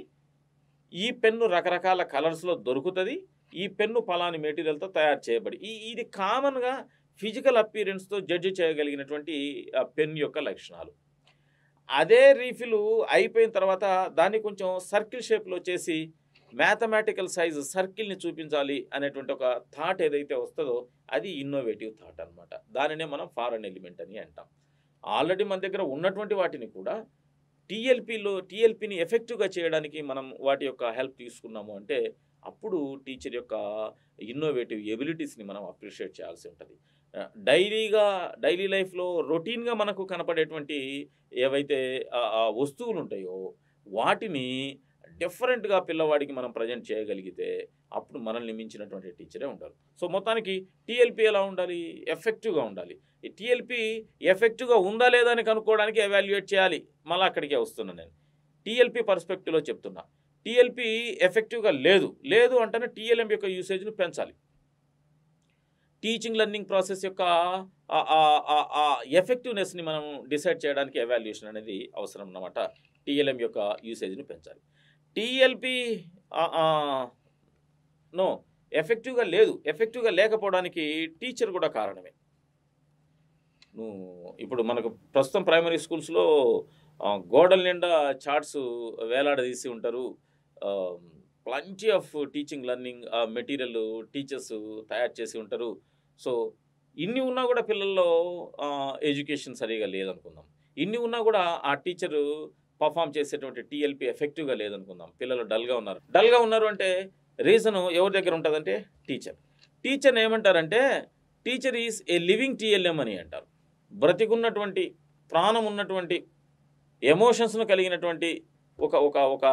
ఈ పెన్ను రకరకాల కలర్స్లో దొరుకుతుంది ఈ పెన్ను పలాని మెటీరియల్తో తయారు చేయబడి ఈ ఇది కామన్గా ఫిజికల్ అపీరెన్స్తో జడ్జి చేయగలిగినటువంటి పెన్ యొక్క లక్షణాలు అదే రీఫిల్ అయిపోయిన తర్వాత దాన్ని కొంచెం సర్కిల్ షేప్లో చేసి మ్యాథమెటికల్ సైజ్ సర్కిల్ని చూపించాలి అనేటువంటి ఒక థాట్ ఏదైతే వస్తుందో అది ఇన్నోవేటివ్ థాట్ అనమాట దానినే మనం ఫారెన్ ఎలిమెంట్ అని అంటాం ఆల్రెడీ మన దగ్గర ఉన్నటువంటి వాటిని కూడా టీఎల్పీలో టీఎల్పీని ఎఫెక్టివ్గా చేయడానికి మనం వాటి యొక్క హెల్ప్ తీసుకున్నాము అంటే అప్పుడు టీచర్ యొక్క ఇన్నోవేటివ్ ఎబిలిటీస్ని మనం అప్రిషియేట్ చేయాల్సి ఉంటుంది డైలీగా డైలీ లైఫ్లో రొటీన్గా మనకు కనపడేటువంటి ఏవైతే వస్తువులు ఉంటాయో వాటిని డిఫరెంట్గా పిల్లవాడికి మనం ప్రజెంట్ చేయగలిగితే అప్పుడు మనల్ని మించినటువంటి టీచరే ఉండాలి సో మొత్తానికి టీఎల్పి ఎలా ఉండాలి ఎఫెక్టివ్గా ఉండాలి ఈ టీఎల్పి ఎఫెక్టివ్గా ఉందా లేదా అని కనుక్కోవడానికి ఎవాల్యుయేట్ చేయాలి మళ్ళీ అక్కడికే వస్తున్నా నేను టీఎల్పి పర్స్పెక్టివ్లో చెప్తున్నా టీఎల్పి ఎఫెక్టివ్గా లేదు లేదు అంటేనే టీఎల్ఎం యొక్క యూసేజ్ను పెంచాలి టీచింగ్ లెర్నింగ్ ప్రాసెస్ యొక్క ఎఫెక్టివ్నెస్ని మనం డిసైడ్ చేయడానికి ఎవాల్యుయేషన్ అనేది అవసరం అన్నమాట టీఎల్ఎం యొక్క యూసేజ్ని పెంచాలి టీఎల్పి నో ఎఫెక్టివ్గా లేదు ఎఫెక్టివ్గా లేకపోవడానికి టీచర్ కూడా కారణమే నువ్వు ఇప్పుడు మనకు ప్రస్తుతం ప్రైమరీ స్కూల్స్లో గోడల నిండా చార్ట్స్ వేలాడదీసి ఉంటారు plenty of teaching learning material teachers తయారు చేసి ఉంటారు సో ఇన్ని ఉన్నా కూడా పిల్లల్లో ఎడ్యుకేషన్ సరిగా లేదనుకుందాం ఇన్ని ఉన్నా కూడా ఆ టీచరు పర్ఫామ్ చేసేటువంటి టీఎల్పీ ఎఫెక్టివ్గా లేదనుకుందాం పిల్లలు డల్గా ఉన్నారు డల్గా ఉన్నారు అంటే రీజను ఎవరి దగ్గర ఉంటుందంటే టీచర్ టీచర్ని ఏమంటారంటే teacher is a living TLM అని అంటారు బ్రతికున్నటువంటి ప్రాణం ఉన్నటువంటి ఎమోషన్స్ను కలిగినటువంటి ఒక ఒక ఒక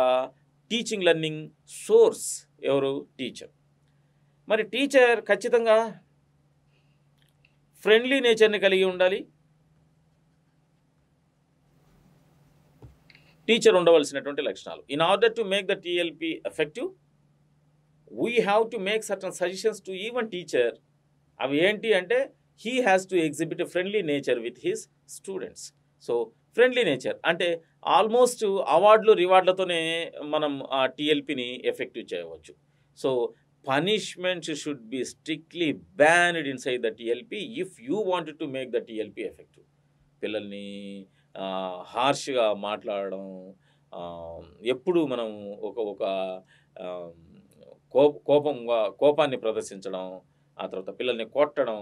టీచింగ్ లెర్నింగ్ సోర్స్ ఎవరు టీచర్ మరి టీచర్ ఖచ్చితంగా ఫ్రెండ్లీ నేచర్ని కలిగి ఉండాలి టీచర్ ఉండవలసినటువంటి లక్షణాలు in order to make the TLP effective we have to make certain suggestions to even teacher అవి ఏంటి అంటే he has to exhibit friendly nature with his students so friendly nature అంటే ఆల్మోస్ట్ అవార్డులు రివార్డులతోనే మనం ఆ టీఎల్పిని ఎఫెక్టివ్ చేయవచ్చు so punishments should be strictly banned inside the TLP if you want to make the TLP effective పిల్లల్ని హార్ష్గా మాట్లాడడం ఎప్పుడు మనం ఒక ఒక కోపంగా కోపాన్ని ప్రదర్శించడం ఆ తర్వాత పిల్లల్ని కొట్టడం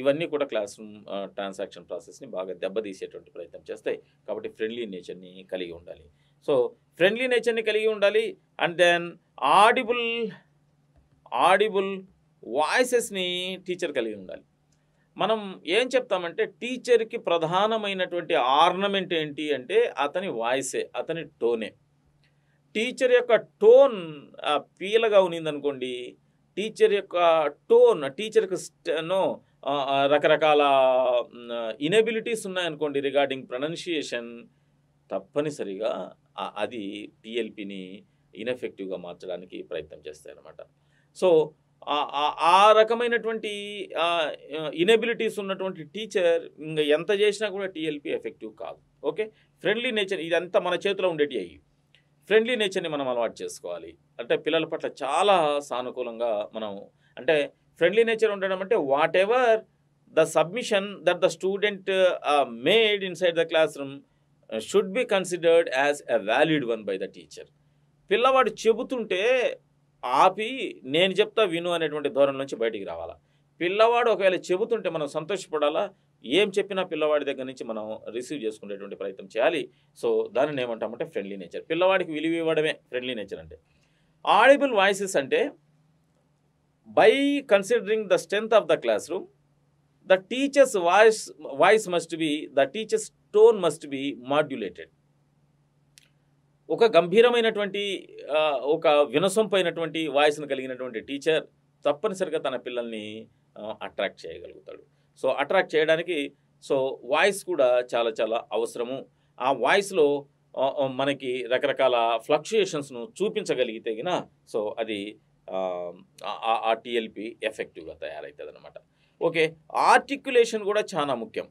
ఇవన్నీ కూడా క్లాస్ రూమ్ ట్రాన్సాక్షన్ ప్రాసెస్ని బాగా దెబ్బతీసేటువంటి ప్రయత్నం చేస్తాయి కాబట్టి ఫ్రెండ్లీ నేచర్ని కలిగి ఉండాలి సో ఫ్రెండ్లీ నేచర్ని కలిగి ఉండాలి అండ్ దెన్ ఆడిబుల్ ఆడిబుల్ వాయిసెస్ని టీచర్ కలిగి ఉండాలి మనం ఏం చెప్తామంటే టీచర్కి ప్రధానమైనటువంటి ఆర్నమెంట్ ఏంటి అంటే అతని వాయిసే అతని టోనే టీచర్ యొక్క టోన్ పీలగా ఉన్నిందనుకోండి టీచర్ యొక్క టోన్ టీచర్కి నో రకరకాల ఇనబిలిటీస్ ఉన్నాయనుకోండి రిగార్డింగ్ ప్రొనౌన్షియేషన్ తప్పనిసరిగా అది టీఎల్పిని ఇన్ఎఫెక్టివ్గా మార్చడానికి ప్రయత్నం చేస్తాయన్నమాట సో ఆ రకమైనటువంటి ఇనబిలిటీస్ ఉన్నటువంటి టీచర్ ఇంకా ఎంత చేసినా కూడా టీఎల్పీ ఎఫెక్టివ్ కాదు ఓకే ఫ్రెండ్లీ నేచర్ ఇదంతా మన చేతిలో ఉండేటి అయ్యి ఫ్రెండ్లీ నేచర్ని మనం అలవాటు చేసుకోవాలి అంటే పిల్లల పట్ల చాలా సానుకూలంగా మనం అంటే ఫ్రెండ్లీ నేచర్ ఉండడం అంటే whatever the submission that the student made inside the class room should be considered as a valid one by the teacher పిల్లవాడు చెబుతుంటే ఆపి నేను చెప్తా విను అనేటువంటి ధోరణి నుంచి బయటికి రావాలా పిల్లవాడు ఒకవేళ చెబుతుంటే మనం సంతోషపడాలా ఏం చెప్పినా పిల్లవాడి దగ్గర నుంచి మనం రిసీవ్ చేసుకునేటువంటి ప్రయత్నం చేయాలి సో దానిని ఏమంటామంటే ఫ్రెండ్లీ నేచర్ పిల్లవాడికి విలువ ఇవ్వడమే ఫ్రెండ్లీ నేచర్ అంటే ఆడిబుల్ వాయిసెస్ అంటే by considering the strength of the class room the teacher's voice voice must be the teacher's tone must be modulated ఒక గంభీరమైనటువంటి ఒక వినసొంపైనటువంటి వాయిస్ను కలిగినటువంటి టీచర్ తప్పనిసరిగా తన పిల్లల్ని అట్రాక్ట్ చేయగలుగుతాడు సో అట్రాక్ట్ చేయడానికి సో వాయిస్ కూడా చాలా చాలా అవసరము ఆ వాయిస్లో మనకి రకరకాల ఫ్లక్చుయేషన్స్ను చూపించగలిగితే గిన సో అది ఆ టీఎల్పి ఎఫెక్టివ్గా తయారవుతుంది అనమాట ఓకే ఆర్టిక్యులేషన్ కూడా చాలా ముఖ్యం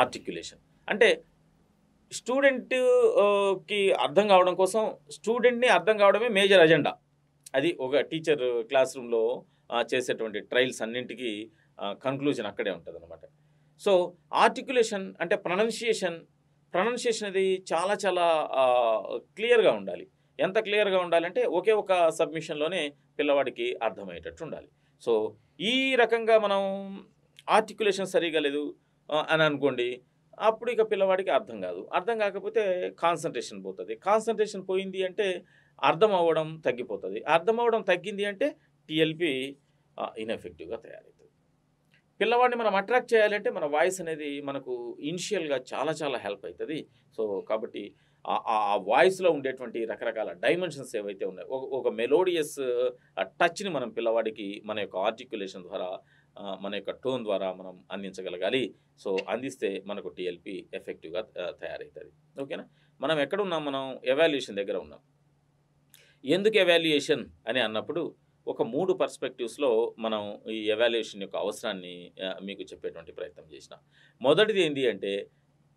ఆర్టిక్యులేషన్ అంటే స్టూడెంట్కి అర్థం కావడం కోసం స్టూడెంట్ని అర్థం కావడమే మేజర్ అజెండా అది ఒక టీచర్ క్లాస్ రూమ్లో చేసేటువంటి ట్రయల్స్ అన్నింటికి కన్క్లూజన్ అక్కడే ఉంటుంది అనమాట సో ఆర్టికులేషన్ అంటే ప్రొనౌన్సియేషన్ ప్రొనౌన్సియేషన్ అది చాలా చాలా క్లియర్గా ఉండాలి ఎంత క్లియర్గా ఉండాలంటే ఒకే ఒక సబ్మిషన్లోనే పిల్లవాడికి అర్థమయ్యేటట్టు ఉండాలి సో ఈ రకంగా మనం ఆర్టికులేషన్ సరిగా లేదు అని అనుకోండి అప్పుడు ఇక పిల్లవాడికి అర్థం కాదు అర్థం కాకపోతే కాన్సన్ట్రేషన్ పోతుంది కాన్సన్ట్రేషన్ పోయింది అంటే అర్థం అవ్వడం తగ్గిపోతుంది అర్థం అవ్వడం తగ్గింది అంటే టిఎల్పి ఇన్ఎఫెక్టివ్గా తయారవుతుంది పిల్లవాడిని మనం అట్రాక్ట్ చేయాలంటే మన వాయిస్ అనేది మనకు ఇనిషియల్గా చాలా చాలా హెల్ప్ అవుతుంది సో కాబట్టి ఆ వాయిస్లో ఉండేటువంటి రకరకాల డైమెన్షన్స్ ఏవైతే ఉన్నాయో ఒక మెలోడియస్ టచ్ని మనం పిల్లవాడికి మన యొక్క ఆర్టిక్యులేషన్ ద్వారా మన యొక్క టోన్ ద్వారా మనం అందించగలగాలి సో అందిస్తే మనకు టిఎల్పి ఎఫెక్టివ్గా తయారవుతుంది ఓకేనా మనం ఎక్కడ ఉన్నాం మనం ఎవాల్యుయేషన్ దగ్గర ఉన్నాం ఎందుకు ఎవాల్యుయేషన్ అని అన్నప్పుడు ఒక మూడు పర్స్పెక్టివ్స్లో మనం ఈ ఎవాల్యుయేషన్ యొక్క అవసరాన్ని మీకు చెప్పేటువంటి ప్రయత్నం చేసిన మొదటిది ఏంటి అంటే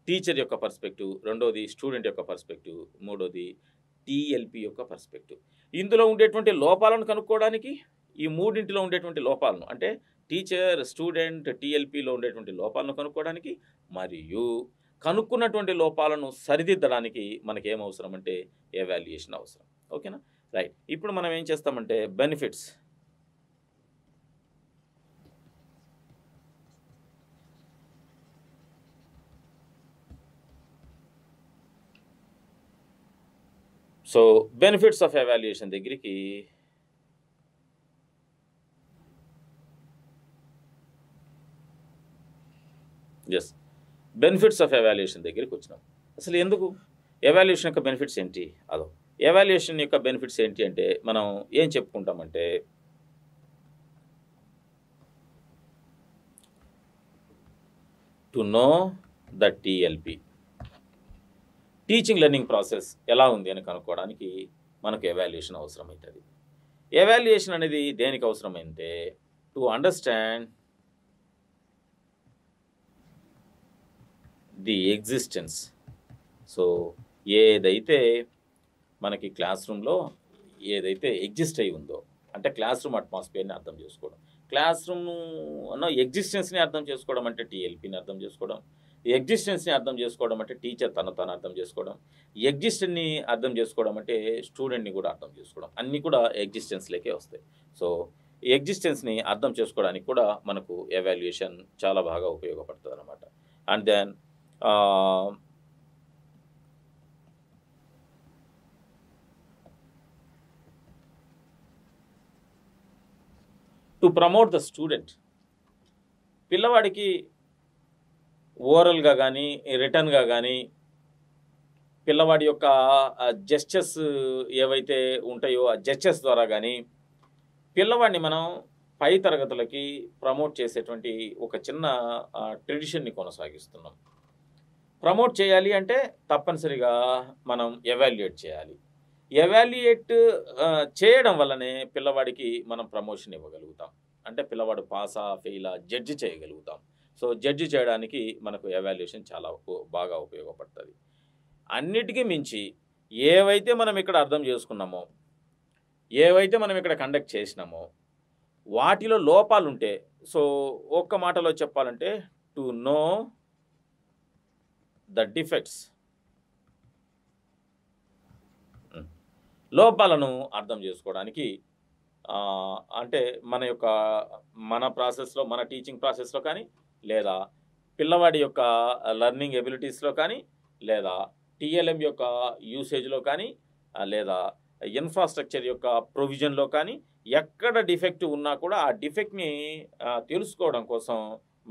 టీచర్ యొక్క పర్స్పెక్టివ్ రెండోది స్టూడెంట్ యొక్క పర్స్పెక్టివ్ మూడోది టీఎల్పి యొక్క పర్స్పెక్టివ్ ఇందులో ఉండేటువంటి లోపాలను కనుక్కోవడానికి ఈ మూడింటిలో ఉండేటువంటి లోపాలను అంటే టీచర్ స్టూడెంట్ టీఎల్పీలో ఉండేటువంటి లోపాలను కనుక్కోవడానికి మరియు కనుక్కున్నటువంటి లోపాలను సరిదిద్దడానికి మనకి ఏమవసరం అంటే ఎవాల్యుయేషన్ అవసరం ఓకేనా రైట్ ఇప్పుడు మనం ఏం చేస్తామంటే benefits so benefits of evaluation దగ్గరికి ఎస్ బెనిఫిట్స్ ఆఫ్ ఎవాల్యుయేషన్ దగ్గరికి వచ్చినాం అసలు ఎందుకు ఎవాల్యుయేషన్ యొక్క బెనిఫిట్స్ ఏంటి అదో ఎవాల్యుయేషన్ యొక్క బెనిఫిట్స్ ఏంటి అంటే మనం ఏం చెప్పుకుంటామంటే to know the TLP teaching learning process ఎలా ఉంది అని కనుక్కోవడానికి మనకు ఎవాల్యుయేషన్ అవసరమవుతుంది ఎవాల్యుయేషన్ అనేది దేనికి అవసరమైతే to understand the existence so ఏదైతే మనకి క్లాస్ రూమ్లో ఏదైతే ఎగ్జిస్ట్ అయి ఉందో అంటే క్లాస్ రూమ్ అట్మాస్ఫియర్ని అర్థం చేసుకోవడం క్లాస్ రూమ్ అన్న ఎగ్జిస్టెన్స్ని అర్థం చేసుకోవడం అంటే టీఎల్పీని అర్థం చేసుకోవడం ఎగ్జిస్టెన్స్ని అర్థం చేసుకోవడం అంటే టీచర్ తన తను అర్థం చేసుకోవడం ఎగ్జిస్టెన్ని అర్థం చేసుకోవడం అంటే స్టూడెంట్ని కూడా అర్థం చేసుకోవడం అన్నీ కూడా ఎగ్జిస్టెన్స్లోకే వస్తాయి సో ఎగ్జిస్టెన్స్ని అర్థం చేసుకోవడానికి కూడా మనకు ఎవాల్యుయేషన్ చాలా బాగా ఉపయోగపడుతుంది అనమాట and then to promote the student పిల్లవాడికి ఓవరల్గా కానీ రిటర్న్గా కానీ పిల్లవాడి యొక్క జస్టెస్ ఏవైతే ఉంటాయో ఆ జస్టెస్ ద్వారా కానీ పిల్లవాడిని మనం పై తరగతులకి ప్రమోట్ చేసేటువంటి ఒక చిన్న ట్రెడిషన్ని కొనసాగిస్తున్నాం ప్రమోట్ చేయాలి అంటే తప్పనిసరిగా మనం ఎవాల్యుయేట్ చేయాలి ఎవాల్యుయేట్ చేయడం వల్లనే పిల్లవాడికి మనం ప్రమోషన్ ఇవ్వగలుగుతాం అంటే పిల్లవాడు పాసా ఫెయిలా జడ్జి చేయగలుగుతాం సో జడ్జి చేయడానికి మనకు ఎవాల్యుయేషన్ చాలా బాగా ఉపయోగపడుతుంది అన్నిటికీ మించి ఏవైతే మనం ఇక్కడ అర్థం చేసుకున్నామో ఏవైతే మనం ఇక్కడ కండక్ట్ చేసినామో వాటిలో లోపాలుంటే సో ఒక్క మాటలో చెప్పాలంటే టు నో ద డిఫెక్ట్స్ లోపాలను అర్థం చేసుకోవడానికి అంటే మన యొక్క మన ప్రాసెస్లో మన టీచింగ్ ప్రాసెస్లో కానీ లేదా పిల్లవాడి యొక్క లర్నింగ్ ఎబిలిటీస్లో కానీ లేదా టీఎల్ఎం యొక్క యూసేజ్లో కానీ లేదా ఇన్ఫ్రాస్ట్రక్చర్ యొక్క ప్రొవిజన్లో కానీ ఎక్కడ డిఫెక్ట్ ఉన్నా కూడా ఆ డిఫెక్ట్ని తెలుసుకోవడం కోసం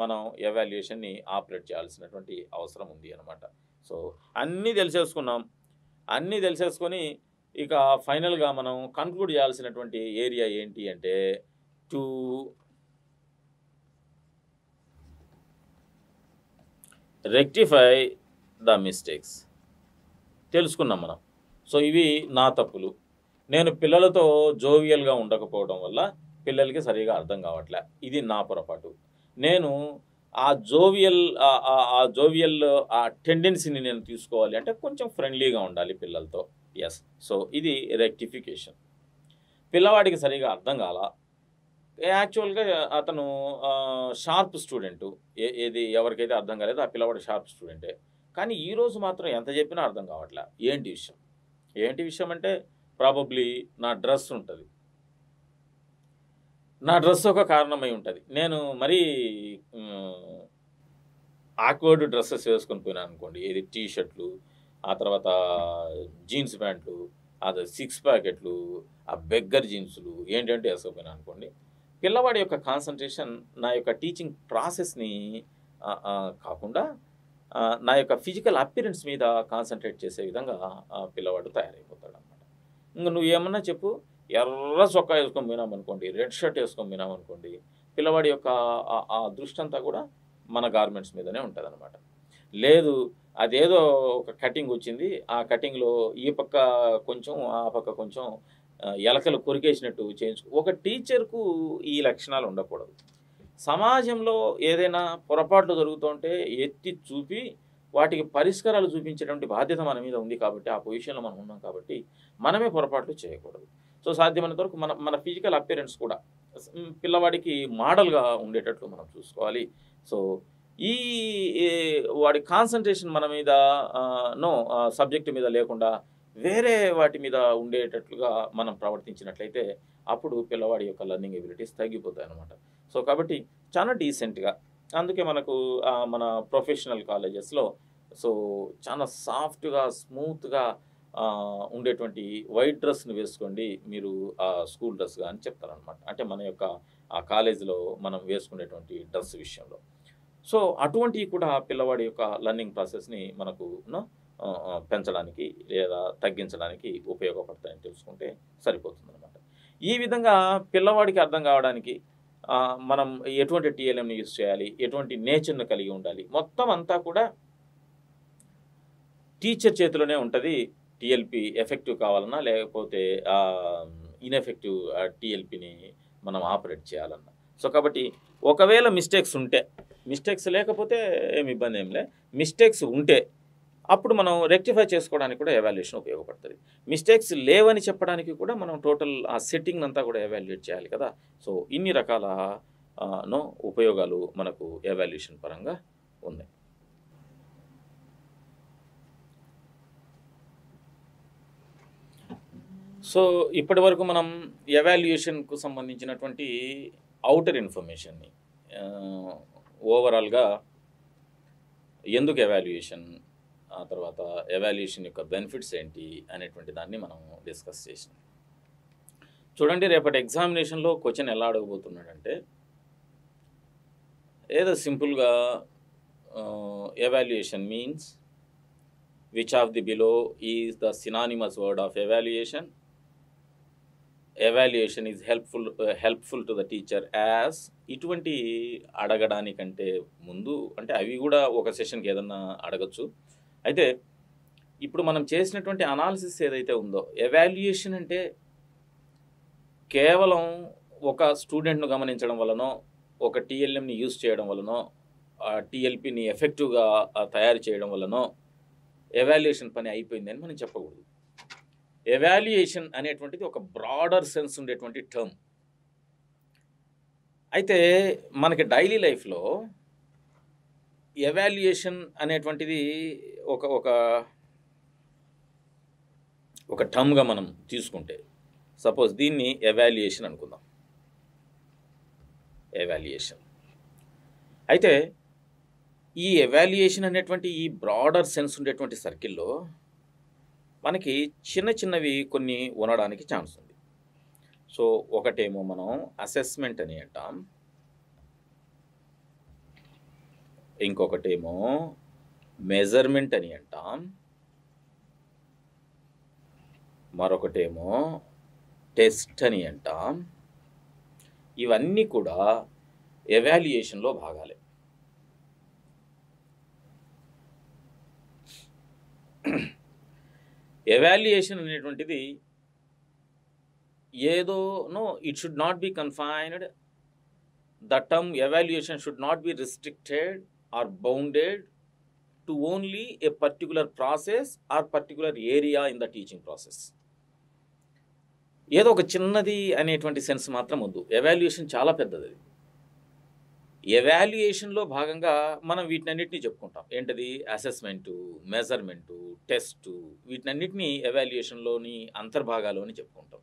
మనం ఎవాల్యుయేషన్ని ఆపరేట్ చేయాల్సినటువంటి అవసరం ఉంది అనమాట సో అన్నీ తెలిసేసుకున్నాం అన్నీ తెలిసేసుకొని ఇక ఫైనల్గా మనం కన్క్లూడ్ చేయాల్సినటువంటి ఏరియా ఏంటి అంటే టు రెక్టిఫై ద మిస్టేక్స్ తెలుసుకున్నాం మనం సో ఇవి నా తప్పులు నేను పిల్లలతో జోవియల్గా ఉండకపోవడం వల్ల పిల్లలకి సరిగా అర్థం కావట్లే ఇది నా పొరపాటు నేను ఆ జోవియల్ ఆ జోవియల్ ఆ టెండెన్సీని నేను తీసుకోవాలి అంటే కొంచెం ఫ్రెండ్లీగా ఉండాలి పిల్లలతో ఎస్ సో ఇది రెక్టిఫికేషన్ పిల్లవాడికి సరిగా అర్థం కాల యాక్చువల్గా అతను షార్ప్ స్టూడెంటు ఏది ఎవరికైతే అర్థం కాలేదు ఆ పిల్లవాడు షార్ప్ స్టూడెంటే కానీ ఈరోజు మాత్రం ఎంత చెప్పినా అర్థం కావట్లే ఏంటి విషయం ఏంటి విషయం అంటే ప్రాబబ్లీ నా డ్రెస్ ఉంటుంది నా డ్రెస్ ఒక కారణమై ఉంటుంది నేను మరీ ఆక్వర్డ్ డ్రెస్సెస్ వేసుకొని పోయినాను అనుకోండి ఏది టీషర్ట్లు ఆ తర్వాత జీన్స్ ప్యాంట్లు అది సిక్స్ ప్యాకెట్లు ఆ బెగ్గర్ జీన్సులు ఏంటంటే వేసుకోపోయినా అనుకోండి పిల్లవాడి యొక్క కాన్సన్ట్రేషన్ నా యొక్క టీచింగ్ ప్రాసెస్ని కాకుండా నా యొక్క ఫిజికల్ అపిరెన్స్ మీద కాన్సన్ట్రేట్ చేసే విధంగా పిల్లవాడు తయారైపోతాడు అనమాట ఇంకా నువ్వు ఏమన్నా చెప్పు ఎర్ర చొక్కా వేసుకొని పోయినామనుకోండి రెడ్ షర్ట్ వేసుకొని పోయినామనుకోండి పిల్లవాడి యొక్క ఆ దృష్టి అంతా కూడా మన గార్మెంట్స్ మీదనే ఉంటుంది అనమాట లేదు అదేదో ఒక కటింగ్ వచ్చింది ఆ కటింగ్లో ఈ పక్క కొంచెం ఆ పక్క కొంచెం ఎలకలు కొరికేసినట్టు చేయించు ఒక టీచర్కు ఈ లక్షణాలు ఉండకూడదు సమాజంలో ఏదైనా పొరపాట్లు జరుగుతుంటే ఎత్తి చూపి వాటికి పరిష్కారాలు చూపించేటువంటి బాధ్యత మన మీద ఉంది కాబట్టి ఆ పొజిషన్లో మనం ఉన్నాం కాబట్టి మనమే పొరపాట్లు చేయకూడదు సో సాధ్యమైనంత వరకు మన మన ఫిజికల్ అపిరెన్స్ కూడా పిల్లవాడికి మోడల్గా ఉండేటట్లు మనం చూసుకోవాలి సో ఈ వాడి కాన్సన్ట్రేషన్ మన మీద నో సబ్జెక్టు మీద లేకుండా వేరే వాటి మీద ఉండేటట్లుగా మనం ప్రవర్తించినట్లయితే అప్పుడు పిల్లవాడి యొక్క లర్నింగ్ ఎబిలిటీస్ తగ్గిపోతాయి అనమాట సో కాబట్టి చాలా డీసెంట్గా అందుకే మనకు మన ప్రొఫెషనల్ కాలేజెస్లో సో చాలా సాఫ్ట్గా స్మూత్గా ఉండేటువంటి వైట్ డ్రెస్ని వేసుకోండి మీరు ఆ స్కూల్ డ్రెస్ కానీ చెప్తారనమాట అంటే మన యొక్క ఆ కాలేజీలో మనం వేసుకునేటువంటి డ్రెస్ విషయంలో సో అటువంటి కూడా పిల్లవాడి యొక్క లర్నింగ్ ప్రాసెస్ని మనకు పెంచడానికి లేదా తగ్గించడానికి ఉపయోగపడతాయని తెలుసుకుంటే సరిపోతుందన్నమాట ఈ విధంగా పిల్లవాడికి అర్థం కావడానికి మనం ఎటువంటి టీఎల్ఎంని యూజ్ చేయాలి ఎటువంటి నేచర్ను కలిగి ఉండాలి మొత్తం అంతా కూడా టీచర్ చేతిలోనే ఉంటుంది టీఎల్పి ఎఫెక్టివ్ కావాలన్నా లేకపోతే ఇన్ఎఫెక్టివ్ టీఎల్పిని మనం ఆపరేట్ చేయాలన్నా సో కాబట్టి ఒకవేళ మిస్టేక్స్ ఉంటే మిస్టేక్స్ లేకపోతే ఏమి ఇబ్బంది ఏం లే మిస్టేక్స్ ఉంటే అప్పుడు మనం రెక్టిఫై చేసుకోవడానికి కూడా ఎవాల్యుయేషన్ ఉపయోగపడుతుంది మిస్టేక్స్ లేవని చెప్పడానికి కూడా మనం టోటల్ ఆ సెట్టింగ్ అంతా కూడా ఎవాల్యుయేట్ చేయాలి కదా సో ఇన్ని రకాల నో ఉపయోగాలు మనకు ఎవాల్యుయేషన్ పరంగా ఉన్నాయి సో ఇప్పటి వరకు మనం ఎవాల్యుయేషన్కు సంబంధించినటువంటి అవుటర్ ఇన్ఫర్మేషన్ని ఓవరాల్గా ఎందుకు ఎవాల్యుయేషన్ ఆ తర్వాత ఎవాల్యుయేషన్ యొక్క బెనిఫిట్స్ ఏంటి అనేటువంటి దాన్ని మనం డిస్కస్ చేసినాం చూడండి రేపటి ఎగ్జామినేషన్లో క్వశ్చన్ ఎలా అడగబోతున్నాడంటే ఏదో సింపుల్గా evaluation means which of the below is the synonymous word of evaluation evaluation is helpful helpful to the teacher as ఇటువంటి అడగడానికంటే ముందు అంటే అవి కూడా ఒక సెషన్కి ఏదన్నా అడగచ్చు అయితే ఇప్పుడు మనం చేసినటువంటి అనాలిసిస్ ఏదైతే ఉందో ఎవాల్యుయేషన్ అంటే కేవలం ఒక స్టూడెంట్ను గమనించడం వలనో ఒక టీఎల్ఎంని యూజ్ చేయడం వలనో టీఎల్పిని ఎఫెక్టివ్గా తయారు చేయడం వలనో ఎవాల్యుయేషన్ పని అయిపోయిందని మనం చెప్పకూడదు ఎవాల్యుయేషన్ అనేటువంటిది ఒక బ్రాడర్ సెన్స్ ఉండేటువంటి టర్మ్ అయితే మనకి డైలీ లైఫ్లో ఎవాల్యుయేషన్ అనేటువంటిది ఒక ఒక ఒక టర్మ్గా మనం తీసుకుంటే సపోజ్ దీన్ని ఎవాల్యుయేషన్ అనుకుందాం ఎవాల్యుయేషన్ అయితే ఈ ఎవాల్యుయేషన్ అనేటువంటి ఈ బ్రాడర్ సెన్స్ ఉండేటువంటి సర్కిల్లో మనకి చిన్న చిన్నవి కొన్ని ఉండడానికి ఛాన్స్ ఉంది సో ఒకటేమో మనం అసెస్మెంట్ అని అంటాం ఇంకొకటేమో మెజర్మెంట్ అని అంటాం మరొకటేమో టెస్ట్ అని అంటాం ఇవన్నీ కూడా ఎవాల్యుయేషన్లో భాగాలే ఎవాల్యుయేషన్ అనేటువంటిది ఏదోనో it should not be confined the term evaluation should not be restricted or bounded to only a particular process or particular area in the teaching process ఏదో ఒక చిన్నది అనేటువంటి సెన్స్ మాత్రం వద్దు ఎవాల్యుయేషన్ చాలా పెద్దది ఎవాల్యుయేషన్లో భాగంగా మనం వీటినన్నిటిని చెప్పుకుంటాం ఏంటది అసెస్మెంటు మెజర్మెంటు టెస్టు వీటినన్నిటిని ఎవాల్యుయేషన్లోని అంతర్భాగాలోని చెప్పుకుంటాం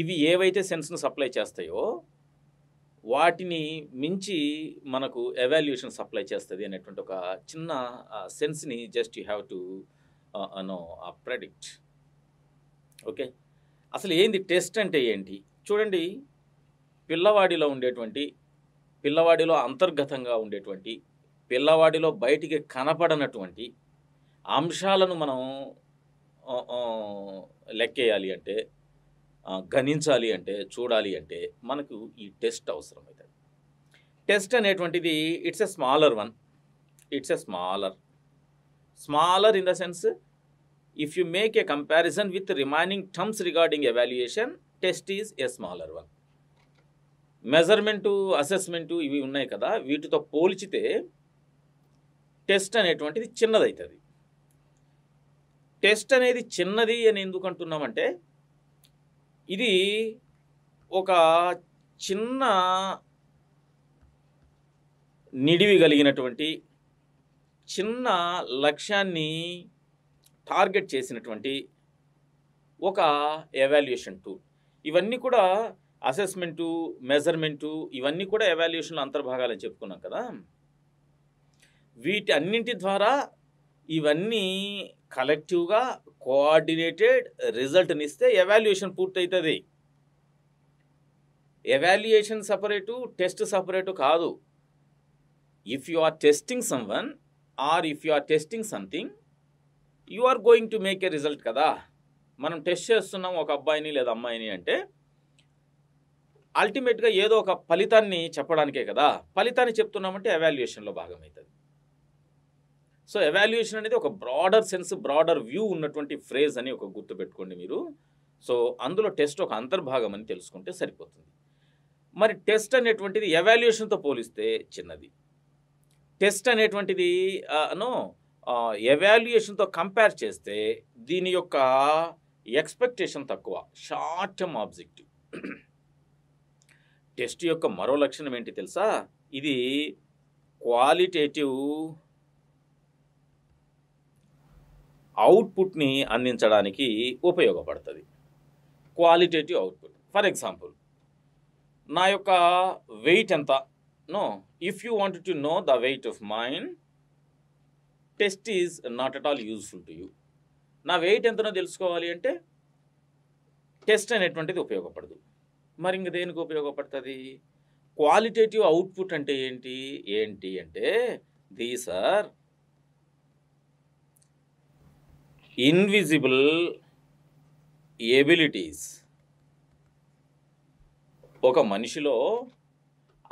ఇవి ఏవైతే సెన్స్ను సప్లై చేస్తాయో వాటిని మించి మనకు ఎవాల్యుయేషన్ సప్లై చేస్తుంది అనేటువంటి ఒక చిన్న సెన్స్ని జస్ట్ యూ హ్యావ్ టు అనో ప్రెడిక్ట్ ఓకే అసలు ఏంది టెస్ట్ అంటే ఏంటి చూడండి పిల్లవాడిలో ఉండేటువంటి పిల్లవాడిలో అంతర్గతంగా ఉండేటువంటి పిల్లవాడిలో బయటికి కనపడనటువంటి అంశాలను మనం లెక్కేయాలి అంటే గణించాలి అంటే చూడాలి అంటే మనకు ఈ టెస్ట్ అవసరం అవుతుంది టెస్ట్ అనేటువంటిది it's a smaller one it's a smaller smaller in the sense if you make a comparison with remaining terms regarding evaluation test is a smaller one measurement assessment ఇవి ఉన్నాయి కదా వీటితో పోల్చితే టెస్ట్ అనేటువంటిది చిన్నదవుతుంది టెస్ట్ అనేది చిన్నది అని ఎందుకు అంటున్నామంటే ఇది ఒక చిన్న నిడివి కలిగినటువంటి చిన్న లక్ష్యాన్ని టార్గెట్ చేసినటువంటి ఒక ఎవాల్యుయేషన్ టూల్ ఇవన్నీ కూడా అసెస్మెంటు మెజర్మెంటు ఇవన్నీ కూడా ఎవాల్యుయేషన్లో అంతర్భాగాలని చెప్పుకున్నాం కదా వీటి అన్నింటి ద్వారా ఇవన్నీ కలెక్టివ్గా కోఆర్డినేటెడ్ రిజల్ట్ని ఇస్తే ఎవాల్యుయేషన్ పూర్తవుతుంది ఎవాల్యుయేషన్ సపరేటు టెస్ట్ సపరేటు కాదు if you are testing someone or if you are testing something you are going to make a result కదా మనం టెస్ట్ చేస్తున్నాం ఒక అబ్బాయిని లేదా అమ్మాయిని అంటే అల్టిమేట్గా ఏదో ఒక ఫలితాన్ని చెప్పడానికే కదా ఫలితాన్ని చెప్తున్నామంటే ఎవాల్యుయేషన్లో భాగం అవుతుంది సో ఎవాల్యుయేషన్ అనేది ఒక బ్రాడర్ సెన్స్ బ్రాడర్ వ్యూ ఉన్నటువంటి ఫ్రేజ్ అని ఒక గుర్తు పెట్టుకోండి మీరు సో అందులో టెస్ట్ ఒక అంతర్భాగం అని తెలుసుకుంటే సరిపోతుంది మరి టెస్ట్ అనేటువంటిది ఎవాల్యుయేషన్తో పోలిస్తే చిన్నది టెస్ట్ అనేటువంటిది నో ఎవాల్యుయేషన్తో కంపేర్ చేస్తే దీని యొక్క ఎక్స్పెక్టేషన్ తక్కువ షార్ట్ టర్మ్ ఆబ్జెక్టివ్ టెస్ట్ యొక్క మరో లక్షణం ఏంటి తెలుసా ఇది క్వాలిటేటివ్ అవుట్పుట్ని అందించడానికి ఉపయోగపడుతుంది క్వాలిటేటివ్ అవుట్పుట్ ఫర్ ఎగ్జాంపుల్ నా యొక్క వెయిట్ ఎంత నో if you want to know the weight of mind test is not at all useful to you నా వెయిట్ ఎంతనో తెలుసుకోవాలి అంటే టెస్ట్ అనేటువంటిది ఉపయోగపడదు మరి ఇంక దేనికి ఉపయోగపడుతుంది క్వాలిటేటివ్ అవుట్పుట్ అంటే ఏంటి ఏంటి అంటే దీస్ ఆర్ ఇన్విజిబుల్ ఎబిలిటీస్ ఒక మనిషిలో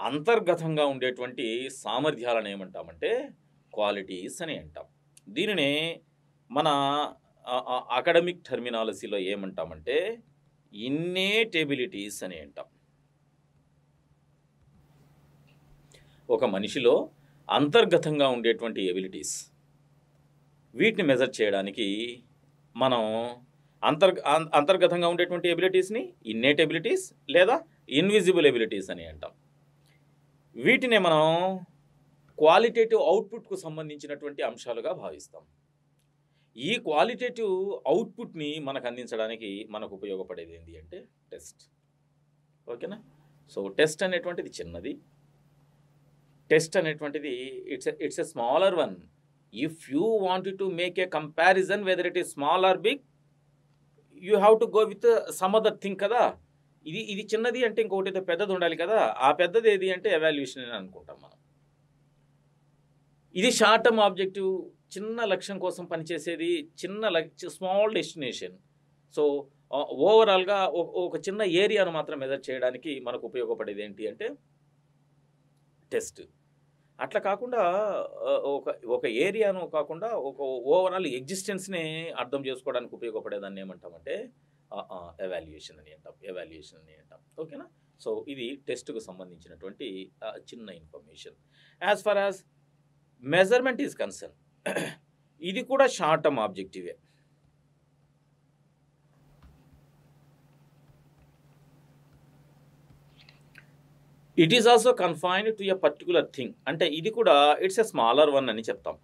అంతర్గతంగా ఉండేటువంటి సామర్థ్యాలను ఏమంటామంటే క్వాలిటీస్ అని అంటాం దీనినే మన అకాడమిక్ టర్మినాలజీలో ఏమంటామంటే ఇన్నేటెబిలిటీస్ అని అంటాం ఒక మనిషిలో అంతర్గతంగా ఉండేటువంటి ఎబిలిటీస్ వీటిని మెజర్ చేయడానికి మనం అంతర్ అంతర్గతంగా ఉండేటువంటి ఎబిలిటీస్ని ఇన్నేట్ ఎబిలిటీస్ లేదా ఇన్విజిబుల్ ఎబిలిటీస్ అని అంటాం వీటినే మనం క్వాలిటేటివ్ అవుట్పుట్కు సంబంధించినటువంటి అంశాలుగా భావిస్తాం ఈ క్వాలిటేటివ్ అవుట్పుట్ని మనకు అందించడానికి మనకు ఉపయోగపడేది ఏంటి అంటే టెస్ట్ ఓకేనా సో టెస్ట్ అనేటువంటిది చిన్నది టెస్ట్ అనేటువంటిది it's it's a smaller one if you want to make a comparison whether it is small or big you have to go with some other thing కదా ఇది ఇది చిన్నది అంటే ఇంకొకటి ఏదో పెద్దది ఉండాలి కదా ఆ పెద్దది ఏది అంటే ఎవాల్యుయేషన్ అని అనుకుంటాం మనం ఇది షార్ట్ టర్మ్ ఆబ్జెక్టివ్ చిన్న లక్ష్యం కోసం పనిచేసేది చిన్న స్మాల్ డెస్టినేషన్ సో ఓవరాల్గా ఒక చిన్న ఏరియాను మాత్రం మెజర్ చేయడానికి మనకు ఉపయోగపడేది ఏంటి అంటే టెస్ట్ అట్లా కాకుండా ఒక ఒక ఏరియాను కాకుండా ఒక ఓవరాల్ ఎగ్జిస్టెన్స్ని అర్థం చేసుకోవడానికి ఉపయోగపడేదాన్ని ఏమంటామంటే ఎవాల్యుయేషన్ అని అంటాం ఎవాల్యుయేషన్ అని అంటాం ఓకేనా సో ఇది టెస్ట్కు సంబంధించినటువంటి చిన్న information as far as measurement is concern ఇది కూడా షార్ట్ టర్మ్ ఆబ్జెక్టివే it is also confined to a particular thing అంటే ఇది కూడా ఇట్స్ ఎ స్మాలర్ వన్ అని చెప్తాం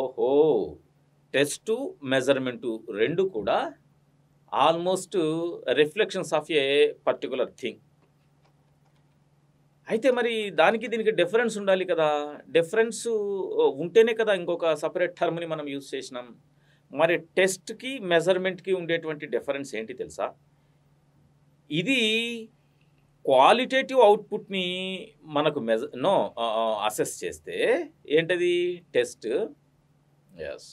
ఓహో టెస్ట్ మెజర్మెంటు రెండు కూడా almost reflections of a particular thing అయితే మరి దానికి దీనికి డిఫరెన్స్ ఉండాలి కదా డిఫరెన్స్ ఉంటేనే కదా ఇంకొక సపరేట్ టర్మ్ని మనం యూజ్ చేసినాం మరి టెస్ట్కి మెజర్మెంట్కి ఉండేటువంటి డిఫరెన్స్ ఏంటి తెలుసా ఇది క్వాలిటేటివ్ అవుట్పుట్ని మనకు మెజ నో అసెస్ చేస్తే ఏంటది టెస్ట్ ఎస్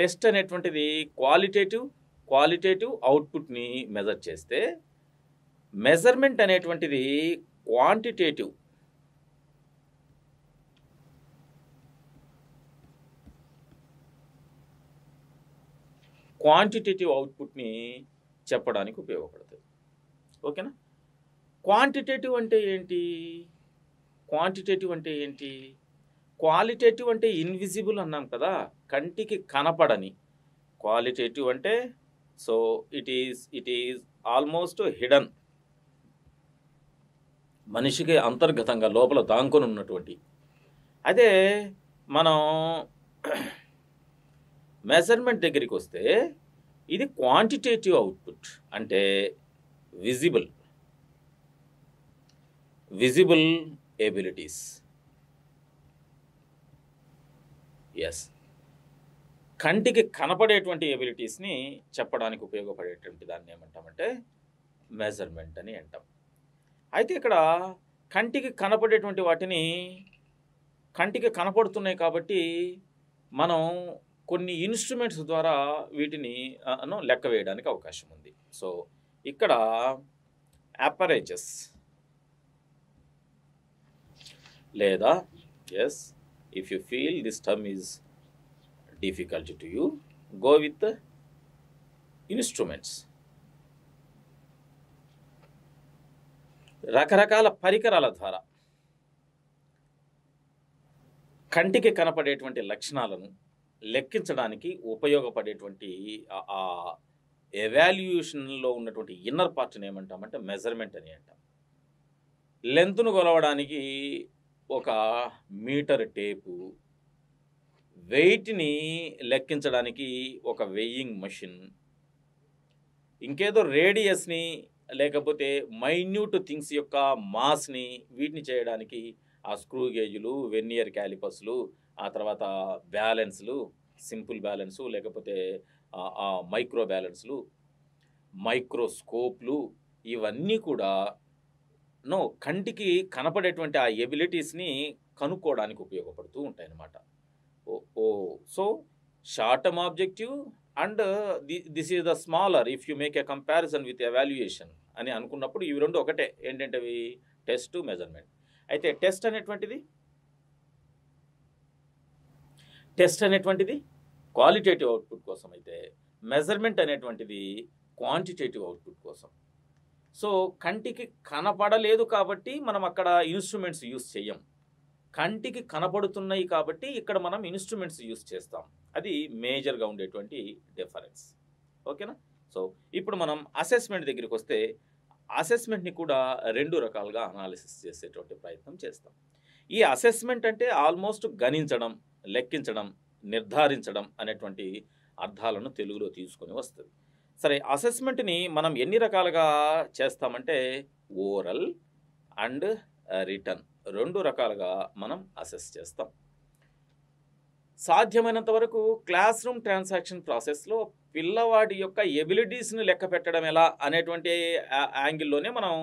టెస్ట్ అనేటువంటిది క్వాలిటేటివ్ క్వాలిటేటివ్ అవుట్పుట్ని మెజర్ చేస్తే మెజర్మెంట్ అనేటువంటిది క్వాంటిటేటివ్ క్వాంటిటేటివ్ అవుట్పుట్ని చెప్పడానికి ఉపయోగపడుతుంది ఓకేనా క్వాంటిటేటివ్ అంటే ఏంటి క్వాంటిటేటివ్ అంటే ఏంటి క్వాలిటేటివ్ అంటే ఇన్విజిబుల్ అన్నాం కదా కంటికి కనపడని క్వాలిటేటివ్ అంటే so it is it is almost hidden మనిషికి అంతర్గతంగా లోపల దాంకొని ఉన్నటువంటి అదే మనం మెజర్మెంట్ దగ్గరికి వస్తే ఇది క్వాంటిటేటివ్ అవుట్పుట్ అంటే విజిబుల్ విజిబుల్ ఎబిలిటీస్ ఎస్ కంటికి కనపడేటువంటి ఎబిలిటీస్ని చెప్పడానికి ఉపయోగపడేటువంటి దాన్ని ఏమంటామంటే మెజర్మెంట్ అని అంటాం అయితే ఇక్కడ కంటికి కనపడేటువంటి వాటిని కంటికి కనపడుతున్నాయి కాబట్టి మనం కొన్ని ఇన్స్ట్రుమెంట్స్ ద్వారా వీటిని లెక్క వేయడానికి అవకాశం ఉంది సో ఇక్కడ అపరేజెస్ లేదా yes if you feel this term is difficult to you go with instruments రకరకాల పరికరాల ద్వారా కంటికి కనపడేటువంటి లక్షణాలను లెక్కించడానికి ఉపయోగపడేటువంటి ఆ ఎవాల్యుయేషన్లో ఉన్నటువంటి ఇన్నర్ పార్ట్ని ఏమంటామంటే మెజర్మెంట్ అని అంటాం లెంత్ను కొలవడానికి ఒక మీటర్ టేపు వెయిట్ని లెక్కించడానికి ఒక వెయ్యింగ్ మషిన్ ఇంకేదో రేడియస్ని లేకపోతే మైన్యూట్ థింగ్స్ యొక్క మాస్ని వీటిని చేయడానికి ఆ స్క్రూ గేజులు వెన్నియర్ క్యాలిపర్స్లు ఆ తర్వాత బ్యాలెన్స్లు సింపుల్ బ్యాలెన్సు లేకపోతే మైక్రో బ్యాలెన్స్లు మైక్రోస్కోప్లు ఇవన్నీ కూడా నో కంటికి కనపడేటువంటి ఆ ఎబిలిటీస్ని కనుక్కోవడానికి ఉపయోగపడుతూ ఉంటాయి అన్నమాట ఓ ఓ so short term objective and this is the smaller if you if you make a comparison with అని అనుకున్నప్పుడు ఇవి రెండు ఒకటే ఏంటంటే అవి టెస్ట్ మెజర్మెంట్ అయితే టెస్ట్ అనేటువంటిది టెస్ట్ అనేటువంటిది క్వాలిటేటివ్ అవుట్పుట్ కోసం అయితే మెజర్మెంట్ అనేటువంటిది క్వాంటిటేటివ్ అవుట్పుట్ కోసం సో కంటికి కనపడలేదు కాబట్టి మనం అక్కడ ఇన్స్ట్రుమెంట్స్ యూస్ చేయం కంటికి కనపడుతున్నాయి కాబట్టి ఇక్కడ మనం ఇన్స్ట్రుమెంట్స్ యూస్ చేస్తాం అది మేజర్గా ఉండేటువంటి డిఫరెన్స్ ఓకేనా సో ఇప్పుడు మనం అసెస్మెంట్ దగ్గరికి వస్తే అసెస్మెంట్ని కూడా రెండు రకాలుగా అనాలిసిస్ చేసేటువంటి ప్రయత్నం చేస్తాం ఈ అసెస్మెంట్ అంటే ఆల్మోస్ట్ గణించడం లెక్కించడం నిర్ధారించడం అనేటువంటి అర్థాలను తెలుగులో తీసుకొని వస్తుంది సరే అసెస్మెంట్ని మనం ఎన్ని రకాలుగా చేస్తామంటే ఓరల్ అండ్ రిటర్న్ రెండు రకాలుగా మనం అసెస్ చేస్తాం సాధ్యమైనంత వరకు క్లాస్ రూమ్ ట్రాన్సాక్షన్ ప్రాసెస్లో పిల్లవాడి యొక్క ఎబిలిటీస్ని లెక్క పెట్టడం ఎలా అనేటువంటి యాంగిల్లోనే మనం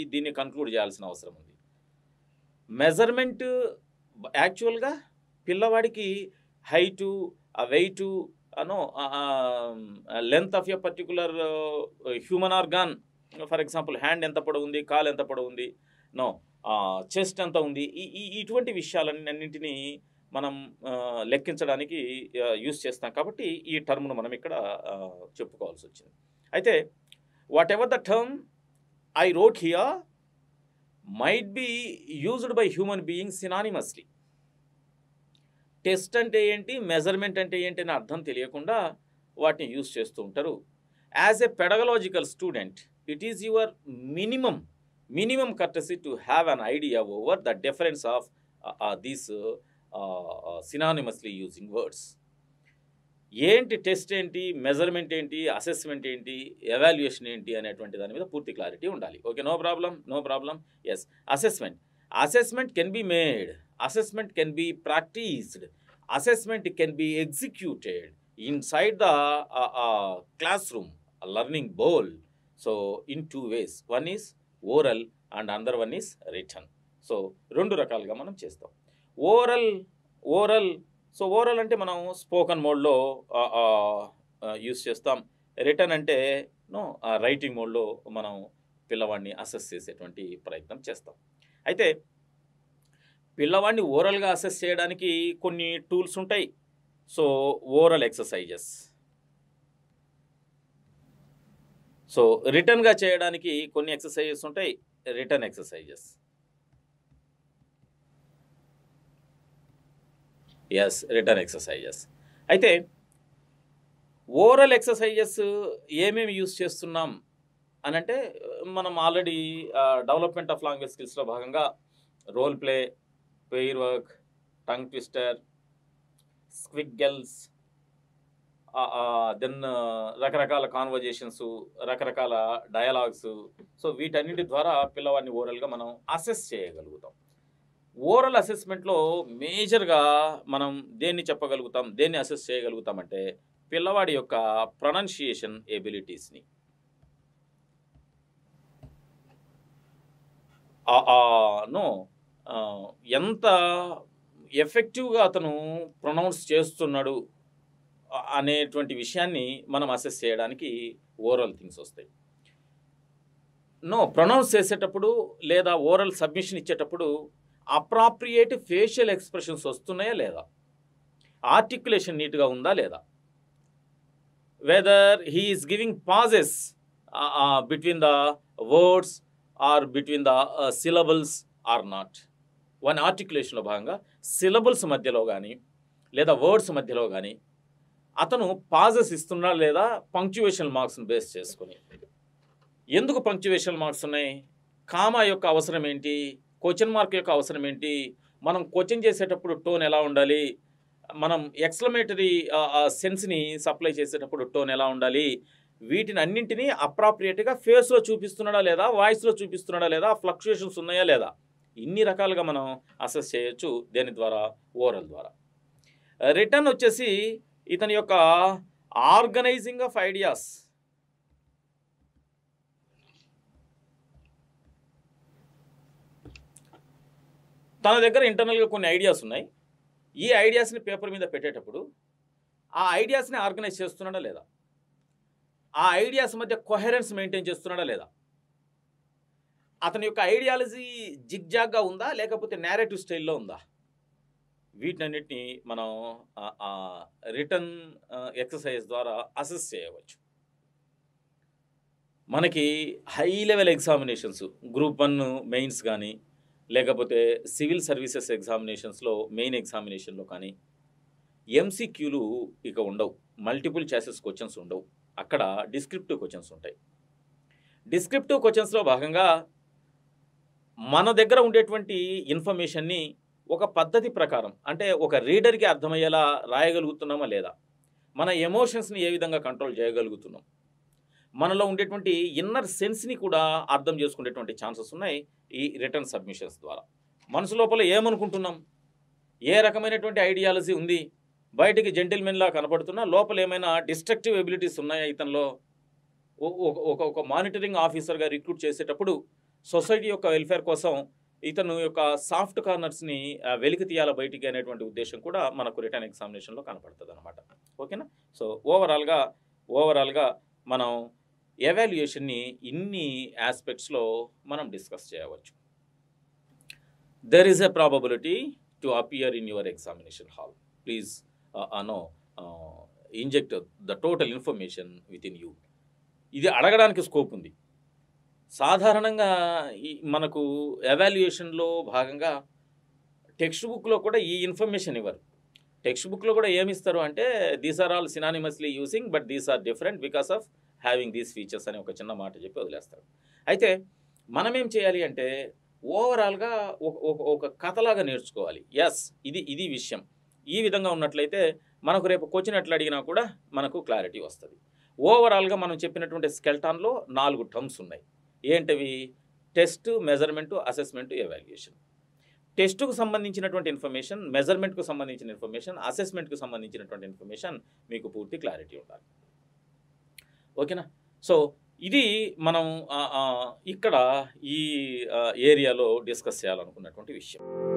ఈ దీన్ని కన్క్లూడ్ చేయాల్సిన అవసరం ఉంది మెజర్మెంట్ యాక్చువల్గా పిల్లవాడికి హైటు వెయిటు అనో length of a particular human organ for example hand ఎంత పొడవు ఉంది కాలు ఎంత పొడవు ఉంది నో చెస్ట్ ఎంత ఉంది ఈ ఇటువంటి విషయాలన్నింటినీ మనం లెక్కించడానికి యూస్ చేస్తాం కాబట్టి ఈ టర్మ్ను మనం ఇక్కడ చెప్పుకోవాల్సి వచ్చింది అయితే whatever the term I wrote here might be used by human being synonymously test అంటే ఏంటి మెజర్మెంట్ అంటే ఏంటి అని అర్థం తెలియకుండా వాటిని యూజ్ చేస్తూ ఉంటారు as a pedagogical student it is your minimum minimum courtesy to have an idea over the difference of these synonymously using words ఏంటి టెస్ట్ ఏంటి మెజర్మెంట్ ఏంటి అసెస్మెంట్ ఏంటి ఎవాల్యుయేషన్ ఏంటి అనేటువంటి దాని మీద పూర్తి క్లారిటీ ఉండాలి okay no problem no problem yes assessment assessment can be made assessment can be practised assessment can be executed inside the class classroom learning both so in two ways one is oral and other one is written so రెండు రకాలుగా మనం చేస్తాం ఓరల్ ఓరల్ సో ఓరల్ అంటే మనం స్పోకన్ మోడ్లో యూస్ చేస్తాం రిటర్న్ అంటే నో రైటింగ్ మోడ్లో మనం పిల్లవాడిని అసెస్ చేసేటువంటి ప్రయత్నం చేస్తాం అయితే పిల్లవాడిని ఓరల్గా అసెస్ చేయడానికి కొన్ని టూల్స్ ఉంటాయి సో ఓరల్ ఎక్సర్సైజెస్ సో రిటర్న్గా చేయడానికి కొన్ని ఎక్సర్సైజెస్ ఉంటాయి written exercises yes written exercises అయితే ఓవరాల్ ఎక్సర్సైజెస్ ఏమేమి యూస్ చేస్తున్నాం అని అంటే మనం ఆల్రెడీ డెవలప్మెంట్ ఆఫ్ లాంగ్వేజ్ స్కిల్స్లో భాగంగా role play pair work tongue twister స్క్విక్ గెల్స్ దెన్ రకరకాల కాన్వర్జేషన్స్ రకరకాల డయలాగ్స్ సో వీటన్నిటి ద్వారా పిల్లవాడిని ఓవరాల్గా మనం అసెస్ చేయగలుగుతాం ఓవరాల్ అసెస్మెంట్లో మేజర్గా మనం దేన్ని చెప్పగలుగుతాం దేన్ని అసెస్ చేయగలుగుతామంటే పిల్లవాడి యొక్క ప్రొనౌన్షియేషన్ ఎబిలిటీస్ని ను ఎంత ఎఫెక్టివ్గా అతను ప్రొనౌన్స్ చేస్తున్నాడు అనేటువంటి విషయాన్ని మనం అసెస్ చేయడానికి ఓవరాల్ థింగ్స్ వస్తాయి నో ప్రొనౌన్స్ చేసేటప్పుడు లేదా ఓరల్ సబ్మిషన్ ఇచ్చేటప్పుడు అప్రాప్రియేట్ ఫేషియల్ ఎక్స్ప్రెషన్స్ వస్తున్నాయా లేదా ఆర్టికులేషన్ నీట్గా ఉందా లేదా whether he is giving pauses between the words or between the syllables or not one ఆర్టికులేషన్లో భాగంగా సిలబుల్స్ మధ్యలో కానీ లేదా వర్డ్స్ మధ్యలో కానీ అతను పాజెస్ ఇస్తున్నా లేదా పంక్చువేషన్ మార్క్స్ని బేస్ చేసుకుని ఎందుకు పంక్చువేషన్ మార్క్స్ ఉన్నాయి కామా యొక్క అవసరం ఏంటి క్వశ్చన్ మార్క్ యొక్క అవసరం ఏంటి మనం క్వశ్చన్ చేసేటప్పుడు టోన్ ఎలా ఉండాలి మనం ఎక్స్లమేటరీ సెన్స్ని సప్లై చేసేటప్పుడు టోన్ ఎలా ఉండాలి వీటిని అన్నింటినీ అప్రాప్రియేట్గా ఫేస్లో చూపిస్తున్నాడా లేదా వాయిస్లో చూపిస్తున్నాడా లేదా ఫ్లక్చుయేషన్స్ ఉన్నాయా లేదా ఇన్ని రకాలుగా మనం అసెస్ చేయొచ్చు దేని ద్వారా ఓరల్ ద్వారా రిటర్న్ వచ్చేసి ఇతని యొక్క ఆర్గనైజింగ్ ఆఫ్ ఐడియాస్ తన దగ్గర ఇంటర్నల్గా కొన్ని ఐడియాస్ ఉన్నాయి ఈ ఐడియాస్ని పేపర్ మీద పెట్టేటప్పుడు ఆ ఐడియాస్ని ఆర్గనైజ్ చేస్తున్నాడా లేదా ఆ ఐడియాస్ మధ్య కొహెరెన్స్ మెయింటైన్ చేస్తున్నాడా లేదా అతని యొక్క ఐడియాలజీ జిగ్జాగ్గా ఉందా లేకపోతే నేరేటివ్ స్టైల్లో ఉందా వీటినన్నిటినీ మనం రిటర్న్ ఎక్సర్సైజ్ ద్వారా అసెస్ చేయవచ్చు మనకి high level examinations group one mains కానీ లేకపోతే సివిల్ సర్వీసెస్ ఎగ్జామినేషన్స్లో మెయిన్ ఎగ్జామినేషన్లో కానీ ఎంసీక్యూలు ఇక ఉండవు మల్టిపుల్ చాయిసెస్ క్వశ్చన్స్ ఉండవు అక్కడ డిస్క్రిప్టివ్ క్వశ్చన్స్ ఉంటాయి డిస్క్రిప్టివ్ క్వశ్చన్స్లో భాగంగా మన దగ్గర ఉండేటువంటి ఇన్ఫర్మేషన్ని ఒక పద్ధతి ప్రకారం అంటే ఒక రీడర్కి అర్థమయ్యేలా రాయగలుగుతున్నామా లేదా మన ఎమోషన్స్ని ఏ విధంగా కంట్రోల్ చేయగలుగుతున్నాం మనలో ఉండేటువంటి ఇన్నర్ సెన్స్ని కూడా అర్థం చేసుకునేటువంటి ఛాన్సెస్ ఉన్నాయి ఈ రిటర్న్ సబ్మిషన్స్ ద్వారా మనసు లోపల ఏమనుకుంటున్నాం ఏ రకమైనటువంటి ఐడియాలజీ ఉంది బయటికి జెంటిల్మెన్లా కనపడుతున్నా లోపల ఏమైనా డిస్ట్రక్టివ్ ఎబిలిటీస్ ఉన్నాయా ఇతనిలో ఒక ఒక మానిటరింగ్ ఆఫీసర్గా రిక్రూట్ చేసేటప్పుడు సొసైటీ యొక్క వెల్ఫేర్ కోసం ఇతను యొక్క సాఫ్ట్ కార్నర్స్ని వెలికి తీయాల బయటికి అనేటువంటి ఉద్దేశం కూడా మనకు రిటర్న్ ఎగ్జామినేషన్లో కనపడుతుంది అనమాట ఓకేనా సో ఓవరాల్గా ఓవరాల్గా మనం ఎవాల్యుయేషన్ని ఇన్ని ఆస్పెక్ట్స్లో మనం డిస్కస్ చేయవచ్చు there is a probability to appear in your examination hall please అనో inject the total information with in you ఇది అడగడానికి స్కోప్ ఉంది సాధారణంగా మనకు ఎవాల్యుయేషన్లో భాగంగా టెక్స్ట్ బుక్లో కూడా ఈ ఇన్ఫర్మేషన్ ఇవ్వరు టెక్స్ట్ బుక్లో కూడా ఏమిస్తారు అంటే these are all synonymously using but these are different because of having these features అనే ఒక చిన్న మాట చెప్పి వదిలేస్తారు అయితే మనమేం చేయాలి అంటే ఓవరాల్గా ఒక కథలాగా నేర్చుకోవాలి ఎస్ ఇది ఇది విషయం ఈ విధంగా ఉన్నట్లయితే మనకు రేపు క్వశ్చన్ ఎట్లా అడిగినా కూడా మనకు క్లారిటీ వస్తుంది ఓవరాల్గా మనం చెప్పినటువంటి స్కెల్టాన్లో నాలుగు టర్మ్స్ ఉన్నాయి ఏంటివి టెస్ట్ మెజర్మెంటు అసెస్మెంటు ఎవాల్యుయేషన్ టెస్టుకు సంబంధించినటువంటి ఇన్ఫర్మేషన్ మెజర్మెంట్కు సంబంధించిన ఇన్ఫర్మేషన్ అసెస్మెంట్కు సంబంధించినటువంటి ఇన్ఫర్మేషన్ మీకు పూర్తి క్లారిటీ ఉండాలి ఓకేనా సో ఇది మనం ఇక్కడ ఈ ఏరియాలో డిస్కస్ చేయాలనుకున్నటువంటి విషయం